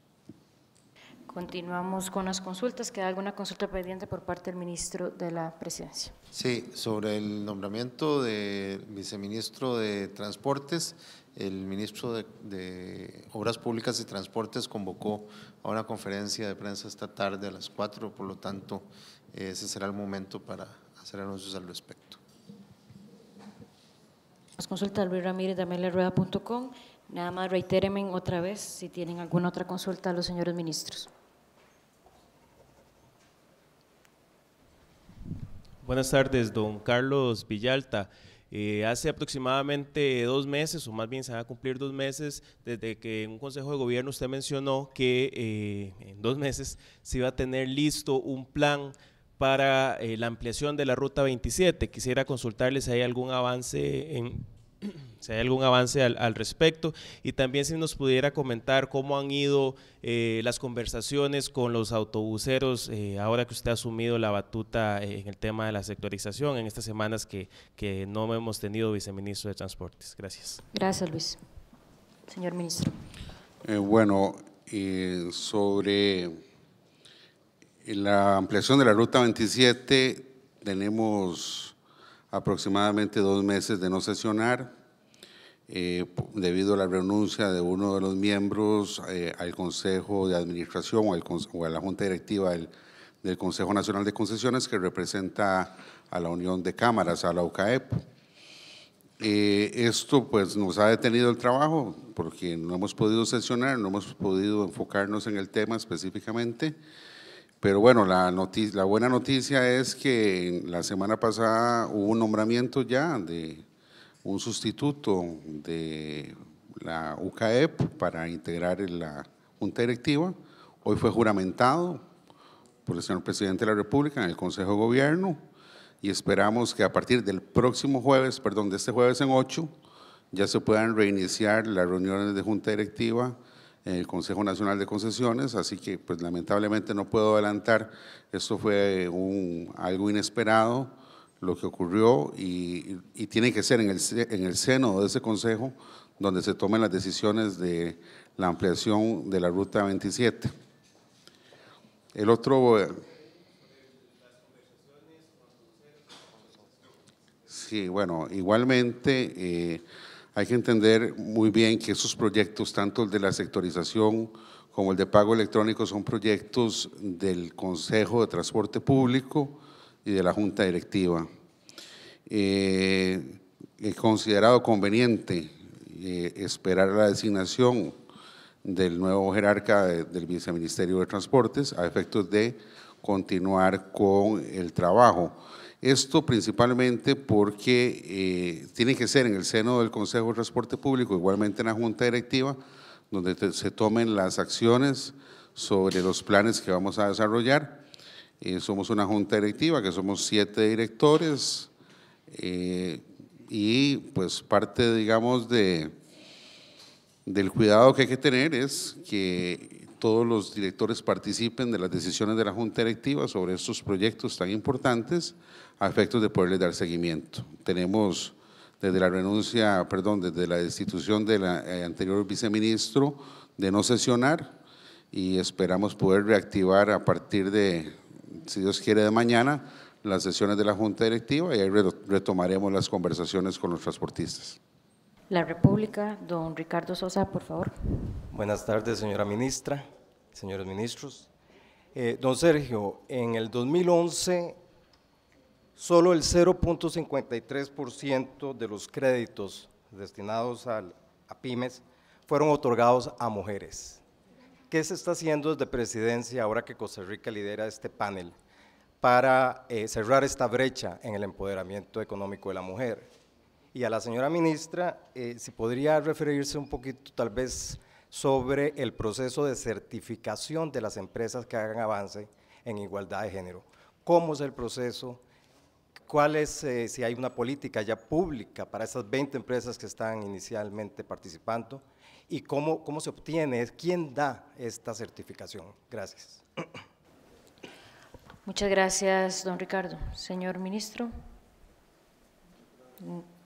Continuamos con las consultas. ¿Queda alguna consulta pendiente por parte del ministro de la Presidencia? Sí, sobre el nombramiento del viceministro de Transportes, el ministro de, Obras Públicas y Transportes convocó a una conferencia de prensa esta tarde a las cuatro, por lo tanto, ese será el momento para hacer anuncios al respecto. Las consultas de Luis Ramírez de Rueda.com. Nada más reitérenme otra vez si tienen alguna otra consulta a los señores ministros. Buenas tardes, don Carlos Villalta. Eh, hace aproximadamente dos meses, o más bien se van a cumplir dos meses, desde que en un consejo de gobierno usted mencionó que eh, en dos meses se iba a tener listo un plan para eh, la ampliación de la Ruta 27. Quisiera consultarles si hay algún avance en, si hay algún avance al, respecto y también si nos pudiera comentar cómo han ido eh, las conversaciones con los autobuseros eh, ahora que usted ha asumido la batuta eh, en el tema de la sectorización en estas semanas que, que no hemos tenido viceministro de Transportes. Gracias. Gracias, Luis. Señor ministro. bueno, sobre la ampliación de la Ruta 27 tenemos aproximadamente dos meses de no sesionar. Eh, debido a la renuncia de uno de los miembros eh, al Consejo de Administración o, a la Junta Directiva del, Consejo Nacional de Concesiones que representa a la Unión de Cámaras, a la UCAEP. Eh, esto pues nos ha detenido el trabajo porque no hemos podido sesionar, no hemos podido enfocarnos en el tema específicamente, pero bueno, la, la buena noticia es que la semana pasada hubo un nombramiento ya de un sustituto de la UCAEP para integrar la Junta Directiva. Hoy fue juramentado por el señor presidente de la República en el Consejo de Gobierno y esperamos que a partir del próximo jueves, perdón, de este jueves en 8, ya se puedan reiniciar las reuniones de Junta Directiva en el Consejo Nacional de Concesiones, así que pues lamentablemente no puedo adelantar, esto fue algo inesperado, lo que ocurrió y, tiene que ser en el, en el seno de ese consejo donde se tomen las decisiones de la ampliación de la ruta 27. El otro... Sí, bueno, igualmente eh, hay que entender muy bien que esos proyectos, tanto el de la sectorización como el de pago electrónico, son proyectos del Consejo de Transporte Público y de la Junta Directiva. Eh, he considerado conveniente eh, esperar la designación del nuevo jerarca del Viceministerio de Transportes a efectos de continuar con el trabajo. Esto principalmente porque eh, tiene que ser en el seno del Consejo de Transporte Público, igualmente en la Junta Directiva, donde se tomen las acciones sobre los planes que vamos a desarrollar somos una junta directiva, que somos siete directores, eh, y pues parte, digamos, de, del cuidado que hay que tener es que todos los directores participen de las decisiones de la junta directiva sobre estos proyectos tan importantes a efectos de poderles dar seguimiento. Tenemos desde la renuncia, perdón, desde la destitución del eh, anterior viceministro de no sesionar y esperamos poder reactivar a partir de, si Dios quiere, de mañana las sesiones de la Junta Directiva y ahí retomaremos las conversaciones con los transportistas. La República, don Ricardo Sosa, por favor. Buenas tardes, señora ministra, señores ministros. Eh, don Sergio, en el 2011 solo el 0.53% de los créditos destinados a pymes fueron otorgados a mujeres. ¿Qué se está haciendo desde presidencia ahora que Costa Rica lidera este panel para eh, cerrar esta brecha en el empoderamiento económico de la mujer? Y a la señora ministra, eh, si podría referirse un poquito tal vez sobre el proceso de certificación de las empresas que hagan avance en igualdad de género. ¿Cómo es el proceso? ¿Cuál es, eh, si hay una política ya pública para esas 20 empresas que están inicialmente participando? y cómo, cómo se obtiene, quién da esta certificación. Gracias. Muchas gracias, don Ricardo. Señor ministro.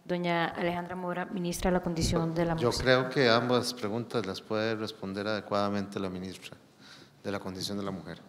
Doña Alejandra Mora, ministra de la Condición de la Mujer. Yo creo que ambas preguntas las puede responder adecuadamente la ministra de la Condición de la Mujer.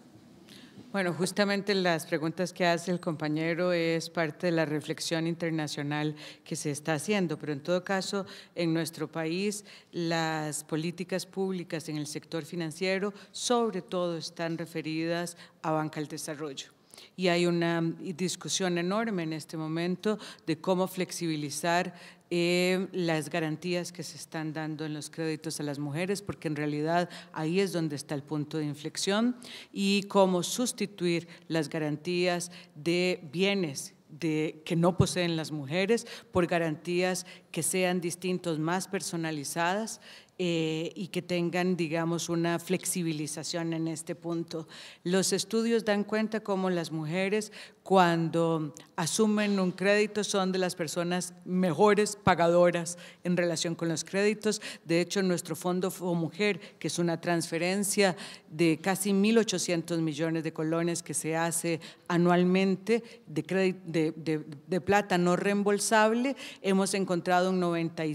Bueno, justamente las preguntas que hace el compañero es parte de la reflexión internacional que se está haciendo, pero en todo caso, en nuestro país las políticas públicas en el sector financiero sobre todo están referidas a banca del desarrollo y hay una mm, discusión enorme en este momento de cómo flexibilizar eh, las garantías que se están dando en los créditos a las mujeres, porque en realidad ahí es donde está el punto de inflexión, y cómo sustituir las garantías de bienes de, que no poseen las mujeres por garantías que sean distintos, más personalizadas eh, y que tengan, digamos, una flexibilización en este punto. Los estudios dan cuenta cómo las mujeres cuando asumen un crédito son de las personas mejores pagadoras en relación con los créditos. De hecho, nuestro Fondo o Mujer, que es una transferencia de casi 1.800 millones de colones que se hace anualmente de, de, de, de plata no reembolsable, hemos encontrado un 90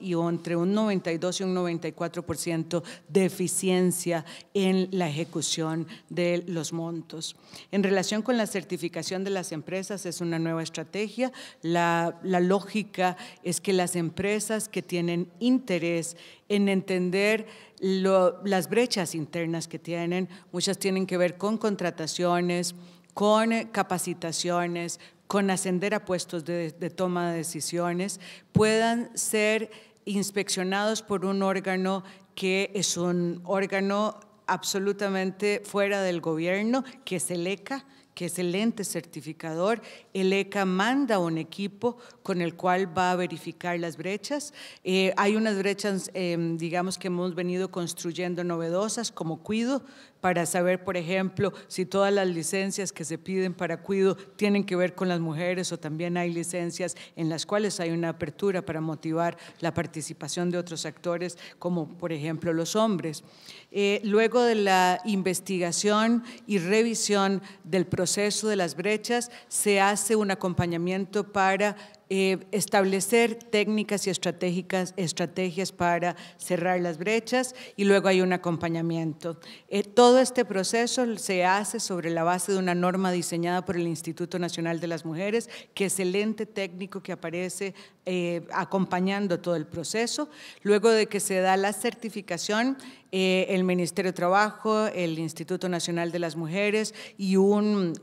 y entre un 92 y un 94% de eficiencia en la ejecución de los montos. En relación con la certificación de las empresas, es una nueva estrategia. La, lógica es que las empresas que tienen interés en entender las brechas internas que tienen, muchas tienen que ver con contrataciones, con capacitaciones, con ascender a puestos de, toma de decisiones, puedan ser inspeccionados por un órgano que es un órgano absolutamente fuera del gobierno, que es el ECA, que es el ente certificador. El ECA manda un equipo con el cual va a verificar las brechas. Eh, hay unas brechas, em, digamos, que hemos venido construyendo novedosas, como Cuido, para saber, por ejemplo, si todas las licencias que se piden para cuido tienen que ver con las mujeres o también hay licencias en las cuales hay una apertura para motivar la participación de otros actores, como por ejemplo los hombres. Eh, luego de la investigación y revisión del proceso de las brechas, se hace un acompañamiento para eh, establecer técnicas y estratégicas, estrategias para cerrar las brechas y luego hay un acompañamiento. Eh, todo este proceso se hace sobre la base de una norma diseñada por el Instituto Nacional de las Mujeres, que es el ente técnico que aparece eh, acompañando todo el proceso. Luego de que se da la certificación, el Ministerio de Trabajo, el Instituto Nacional de las Mujeres y un,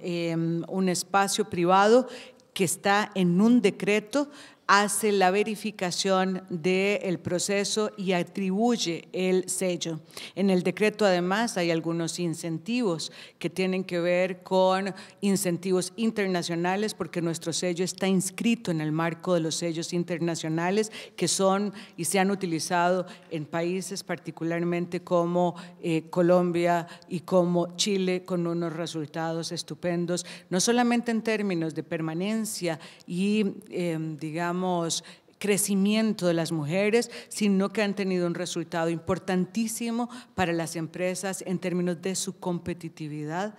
un espacio privado que está en un decreto hace la verificación del proceso y atribuye el sello. En el decreto además hay algunos incentivos que tienen que ver con incentivos internacionales porque nuestro sello está inscrito en el marco de los sellos internacionales que son y se han utilizado en países particularmente como eh, Colombia y como Chile con unos resultados estupendos, no solamente en términos de permanencia y em, digamos crecimiento de las mujeres, sino que han tenido un resultado importantísimo para las empresas en términos de su competitividad.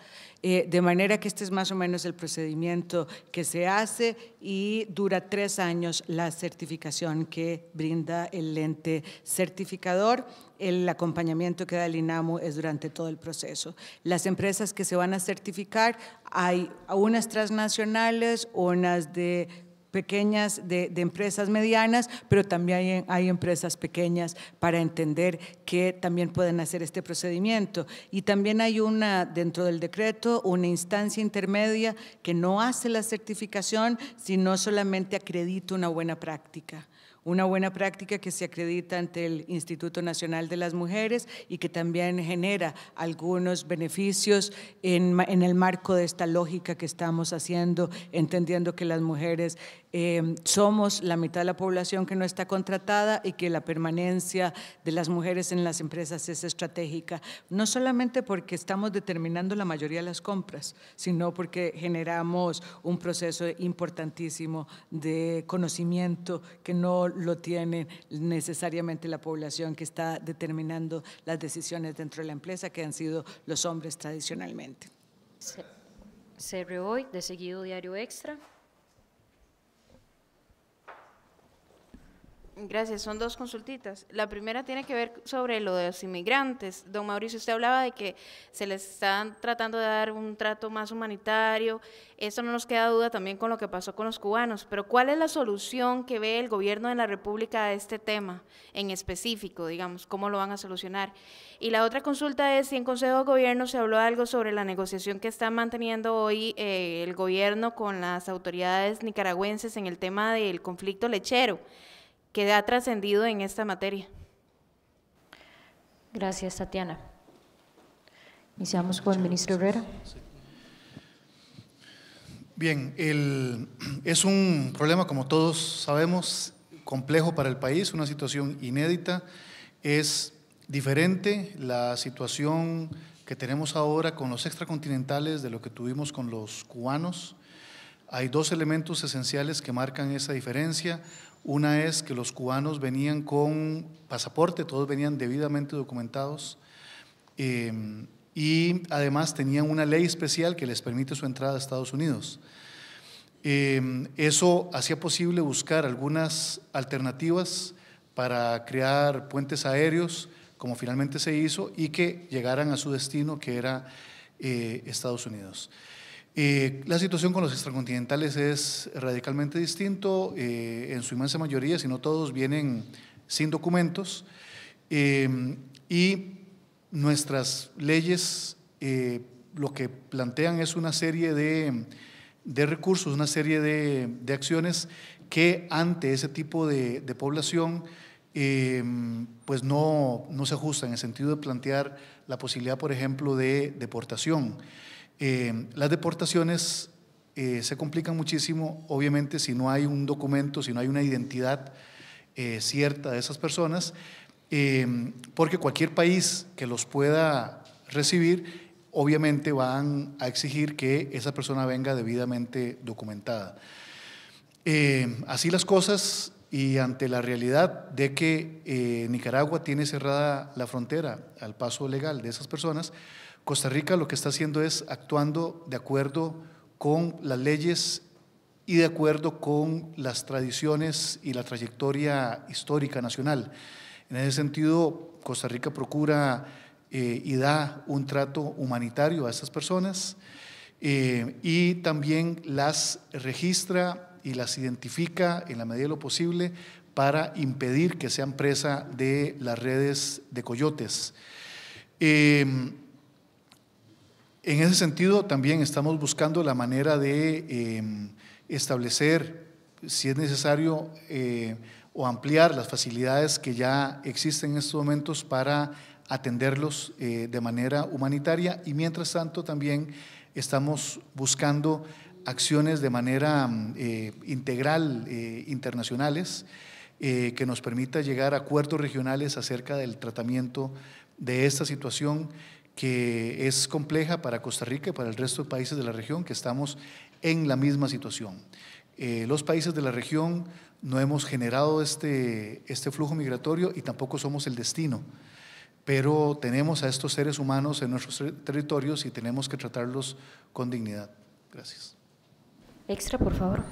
Eh, de manera que este es más o menos el procedimiento que se hace y dura tres años la certificación que brinda el ente certificador. El acompañamiento que da el INAMU es durante todo el proceso. Las empresas que se van a certificar hay unas transnacionales, unas de pequeñas de, empresas medianas, pero también hay, empresas pequeñas para entender que también pueden hacer este procedimiento. Y también hay una, dentro del decreto, una instancia intermedia que no hace la certificación, sino solamente acredita una buena práctica una buena práctica que se acredita ante el Instituto Nacional de las Mujeres y que también genera algunos beneficios en, en el marco de esta lógica que estamos haciendo, entendiendo que las mujeres Em, somos la mitad de la población que no está contratada y que la permanencia de las mujeres en las empresas es estratégica, no solamente porque estamos determinando la mayoría de las compras, sino porque generamos un proceso importantísimo de conocimiento que no lo tiene necesariamente la población que está determinando las decisiones dentro de la empresa, que han sido los hombres tradicionalmente. Se, hoy, de seguido Diario Extra. Gracias, son dos consultitas. La primera tiene que ver sobre lo de los inmigrantes. Don Mauricio, usted hablaba de que se les están tratando de dar un trato más humanitario. Eso no nos queda duda también con lo que pasó con los cubanos. Pero ¿cuál es la solución que ve el gobierno de la República a este tema en específico, digamos? ¿Cómo lo van a solucionar? Y la otra consulta es si en Consejo de Gobierno se habló algo sobre la negociación que está manteniendo hoy eh, el gobierno con las autoridades nicaragüenses en el tema del conflicto lechero que ha trascendido en esta materia. Gracias, Tatiana. Iniciamos con el ministro Herrera. Bien, es un problema, como todos sabemos, complejo para el país, una situación inédita. Es diferente la situación que tenemos ahora con los extracontinentales de lo que tuvimos con los cubanos. Hay dos elementos esenciales que marcan esa diferencia. Una es que los cubanos venían con pasaporte, todos venían debidamente documentados em, y además tenían una ley especial que les permite su entrada a Estados Unidos. Em, eso hacía posible buscar algunas alternativas para crear puentes aéreos, como finalmente se hizo, y que llegaran a su destino, que era eh, Estados Unidos. Eh, la situación con los extracontinentales es radicalmente distinto. Eh, en su inmensa mayoría, si no todos, vienen sin documentos. Eh, y nuestras leyes lo que plantean es una serie de, recursos, una serie de, acciones que ante ese tipo de, población pues no, no, se ajustan en el sentido de plantear la posibilidad, por ejemplo, de deportación. Eh, las deportaciones eh, se complican muchísimo, obviamente, si no hay un documento, si no hay una identidad eh, cierta de esas personas, porque cualquier país que los pueda recibir, obviamente van a exigir que esa persona venga debidamente documentada. así las cosas, y ante la realidad de que Nicaragua tiene cerrada la frontera al paso legal de esas personas, Costa Rica lo que está haciendo es actuando de acuerdo con las leyes y de acuerdo con las tradiciones y la trayectoria histórica nacional. En ese sentido, Costa Rica procura eh, y da un trato humanitario a estas personas eh, y también las registra y las identifica en la medida de lo posible para impedir que sean presa de las redes de coyotes. Eh, en ese sentido, también estamos buscando la manera de eh, establecer, si es necesario, eh, o ampliar las facilidades que ya existen en estos momentos para atenderlos eh, de manera humanitaria y mientras tanto también estamos buscando acciones de manera integral internacionales que nos permita llegar a acuerdos regionales acerca del tratamiento de esta situación que es compleja para Costa Rica y para el resto de países de la región que estamos en la misma situación. Eh, los países de la región no hemos generado este, este flujo migratorio y tampoco somos el destino, pero tenemos a estos seres humanos en nuestros territorios y tenemos que tratarlos con dignidad. Gracias. Extra, por favor.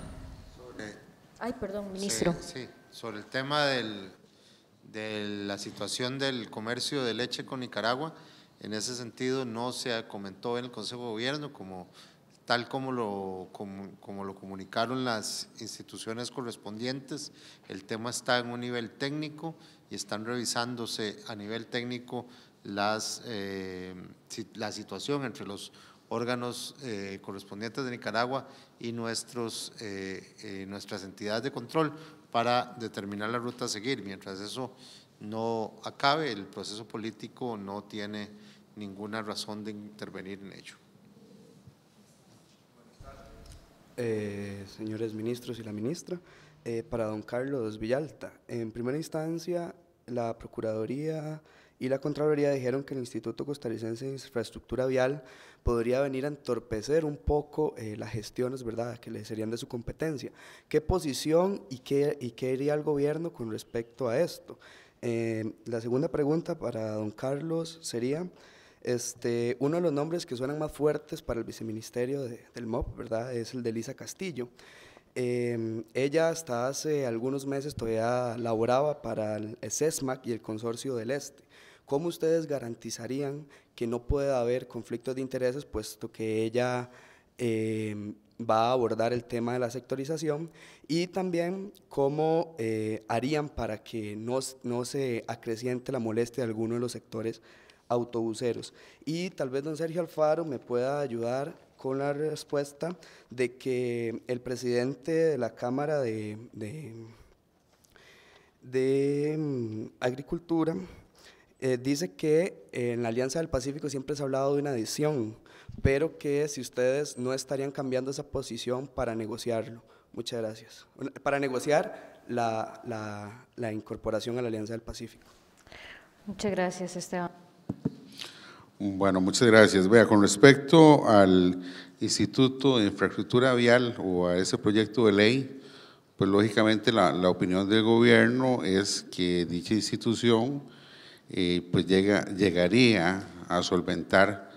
Ay, perdón, ministro. Sí, sobre el tema de la situación del comercio de leche con Nicaragua. En ese sentido, no se comentó en el Consejo de Gobierno, como, tal como lo, como, lo comunicaron las instituciones correspondientes. El tema está en un nivel técnico y están revisándose a nivel técnico las, eh, la situación entre los órganos eh, correspondientes de Nicaragua y nuestros, eh, nuestras entidades de control para determinar la ruta a seguir. Mientras eso no acabe, el proceso político no tiene ninguna razón de intervenir en ello. Eh, señores ministros y la ministra, eh, para don Carlos Villalta, en primera instancia la Procuraduría y la Contraloría dijeron que el Instituto Costarricense de Infraestructura Vial podría venir a entorpecer un poco eh, las gestiones ¿verdad? que le serían de su competencia. ¿Qué posición y qué, y haría el gobierno con respecto a esto? la segunda pregunta para don Carlos sería, este, uno de los nombres que suenan más fuertes para el viceministerio del MOP, ¿verdad? Es el de Lisa Castillo. Em, ella hasta hace algunos meses todavía laboraba para el SESMAC y el Consorcio del Este. ¿Cómo ustedes garantizarían que no pueda haber conflictos de intereses, puesto que ella em, va a abordar el tema de la sectorización y también cómo eh, harían para que no, no se acreciente la molestia de alguno de los sectores autobuseros. Y tal vez don Sergio Alfaro me pueda ayudar con la respuesta de que el presidente de la Cámara de, de, mm, Agricultura eh, dice que en la Alianza del Pacífico siempre se ha hablado de una adición, pero que si ustedes no estarían cambiando esa posición para negociarlo. Muchas gracias. Para negociar la incorporación a la Alianza del Pacífico. Muchas gracias, Esteban. Bueno, muchas gracias. Vea, con respecto al Instituto de Infraestructura Vial o a ese proyecto de ley, pues lógicamente la, opinión del gobierno es que dicha institución eh, pues llegaría a solventar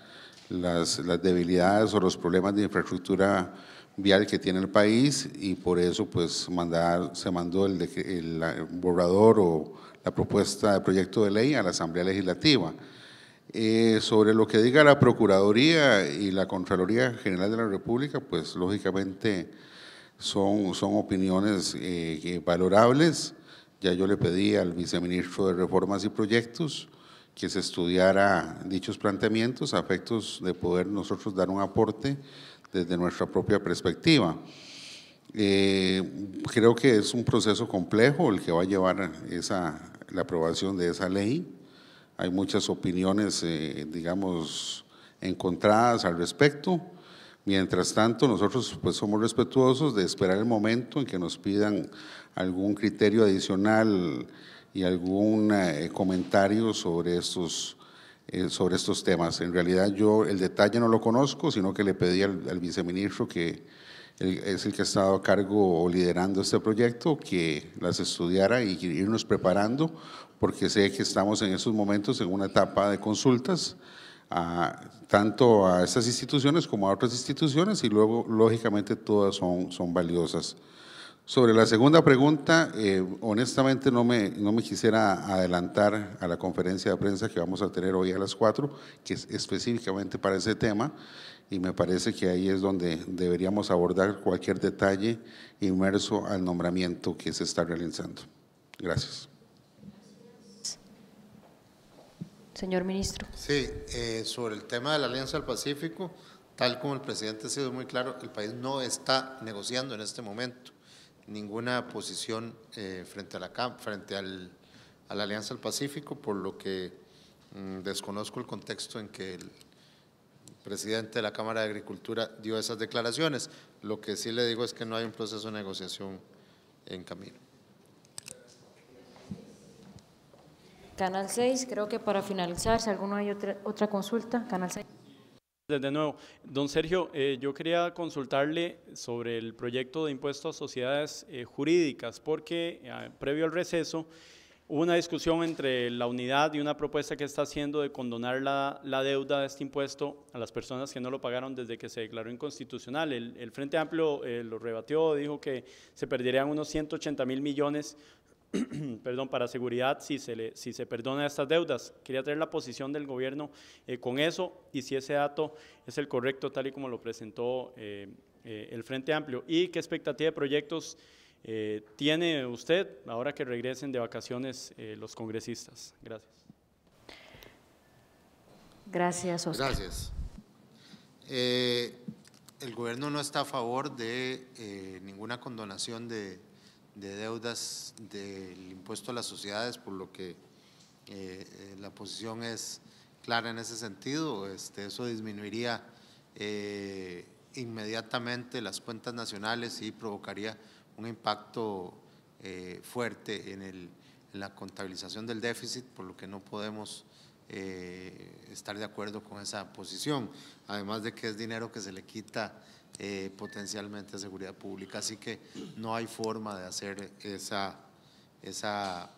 las, debilidades o los problemas de infraestructura vial que tiene el país y por eso pues se mandó el borrador o la propuesta de proyecto de ley a la Asamblea Legislativa. Eh, sobre lo que diga la Procuraduría y la Contraloría General de la República, pues lógicamente son, son opiniones eh, valorables. Ya yo le pedí al viceministro de Reformas y Proyectos que se estudiara dichos planteamientos a efectos de poder nosotros dar un aporte desde nuestra propia perspectiva. Eh, creo que es un proceso complejo el que va a llevar la aprobación de esa ley hay muchas opiniones, eh, digamos, encontradas al respecto. Mientras tanto, nosotros pues somos respetuosos de esperar el momento en que nos pidan algún criterio adicional y algún eh, comentario sobre estos, eh, sobre estos temas. En realidad yo el detalle no lo conozco, sino que le pedí al, viceministro que es el que ha estado a cargo o liderando este proyecto, que las estudiara y irnos preparando porque sé que estamos en esos momentos en una etapa de consultas, tanto a estas instituciones como a otras instituciones, y luego, lógicamente, todas son, son valiosas. Sobre la segunda pregunta, eh, honestamente no me, no me quisiera adelantar a la conferencia de prensa que vamos a tener hoy a las 4, que es específicamente para ese tema, y me parece que ahí es donde deberíamos abordar cualquier detalle inmerso al nombramiento que se está realizando. Gracias. señor ministro. Sí, eh, sobre el tema de la Alianza del Pacífico, tal como el presidente ha sido muy claro, el país no está negociando en este momento ninguna posición eh, frente, a la, frente Alianza del Pacífico, por lo que mm, desconozco el contexto en que el presidente de la Cámara de Agricultura dio esas declaraciones. Lo que sí le digo es que no hay un proceso de negociación en camino. Canal 6, creo que para finalizar, si alguno hay otra, otra consulta, Canal 6. Desde nuevo, don Sergio, eh, yo quería consultarle sobre el proyecto de impuesto a sociedades eh, jurídicas, porque eh, previo al receso hubo una discusión entre la unidad y una propuesta que está haciendo de condonar la, deuda de este impuesto a las personas que no lo pagaron desde que se declaró inconstitucional. El, el Frente Amplio lo rebatió, dijo que se perderían unos 180 mil millones perdón, para seguridad si se, le, si se perdona estas deudas. Quería traer la posición del gobierno eh, con eso y si ese dato es el correcto tal y como lo presentó eh, eh, el Frente Amplio. ¿Y qué expectativa de proyectos tiene usted ahora que regresen de vacaciones los congresistas? Gracias. Gracias, Gracias. el gobierno no está a favor de ninguna condonación de de deudas del impuesto a las sociedades, por lo que eh, eh, la posición es clara en ese sentido. Este, eso disminuiría eh, inmediatamente las cuentas nacionales y provocaría un impacto fuerte en, en, la contabilización del déficit, por lo que no podemos estar de acuerdo con esa posición, además de que es dinero que se le quita eh, potencialmente a seguridad pública. Así que no hay forma de hacer esa, esa,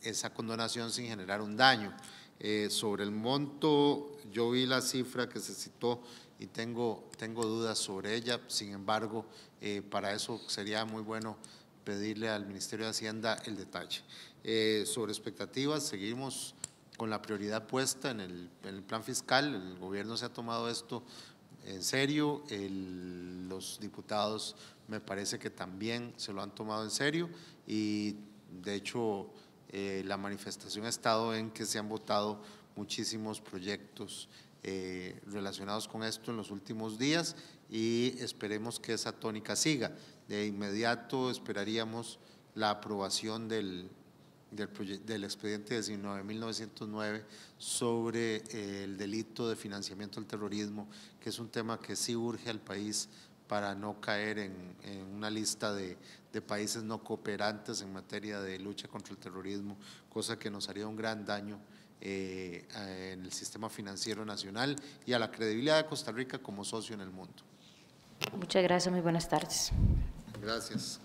esa condonación sin generar un daño. Eh, sobre el monto, yo vi la cifra que se citó y tengo, tengo dudas sobre ella, sin embargo, eh, para eso sería muy bueno pedirle al Ministerio de Hacienda el detalle. sobre expectativas, seguimos con la prioridad puesta en el, en el plan fiscal, el gobierno se ha tomado esto en serio, los diputados me parece que también se lo han tomado en serio y de hecho eh, la manifestación ha estado en que se han votado muchísimos proyectos eh, relacionados con esto en los últimos días y esperemos que esa tónica siga. De inmediato esperaríamos la aprobación del, del, del expediente 19.909 sobre eh, el delito de financiamiento al terrorismo, que es un tema que sí urge al país para no caer en, una lista de, países no cooperantes en materia de lucha contra el terrorismo, cosa que nos haría un gran daño eh, en el sistema financiero nacional y a la credibilidad de Costa Rica como socio en el mundo. Muchas gracias, muy buenas tardes. Gracias.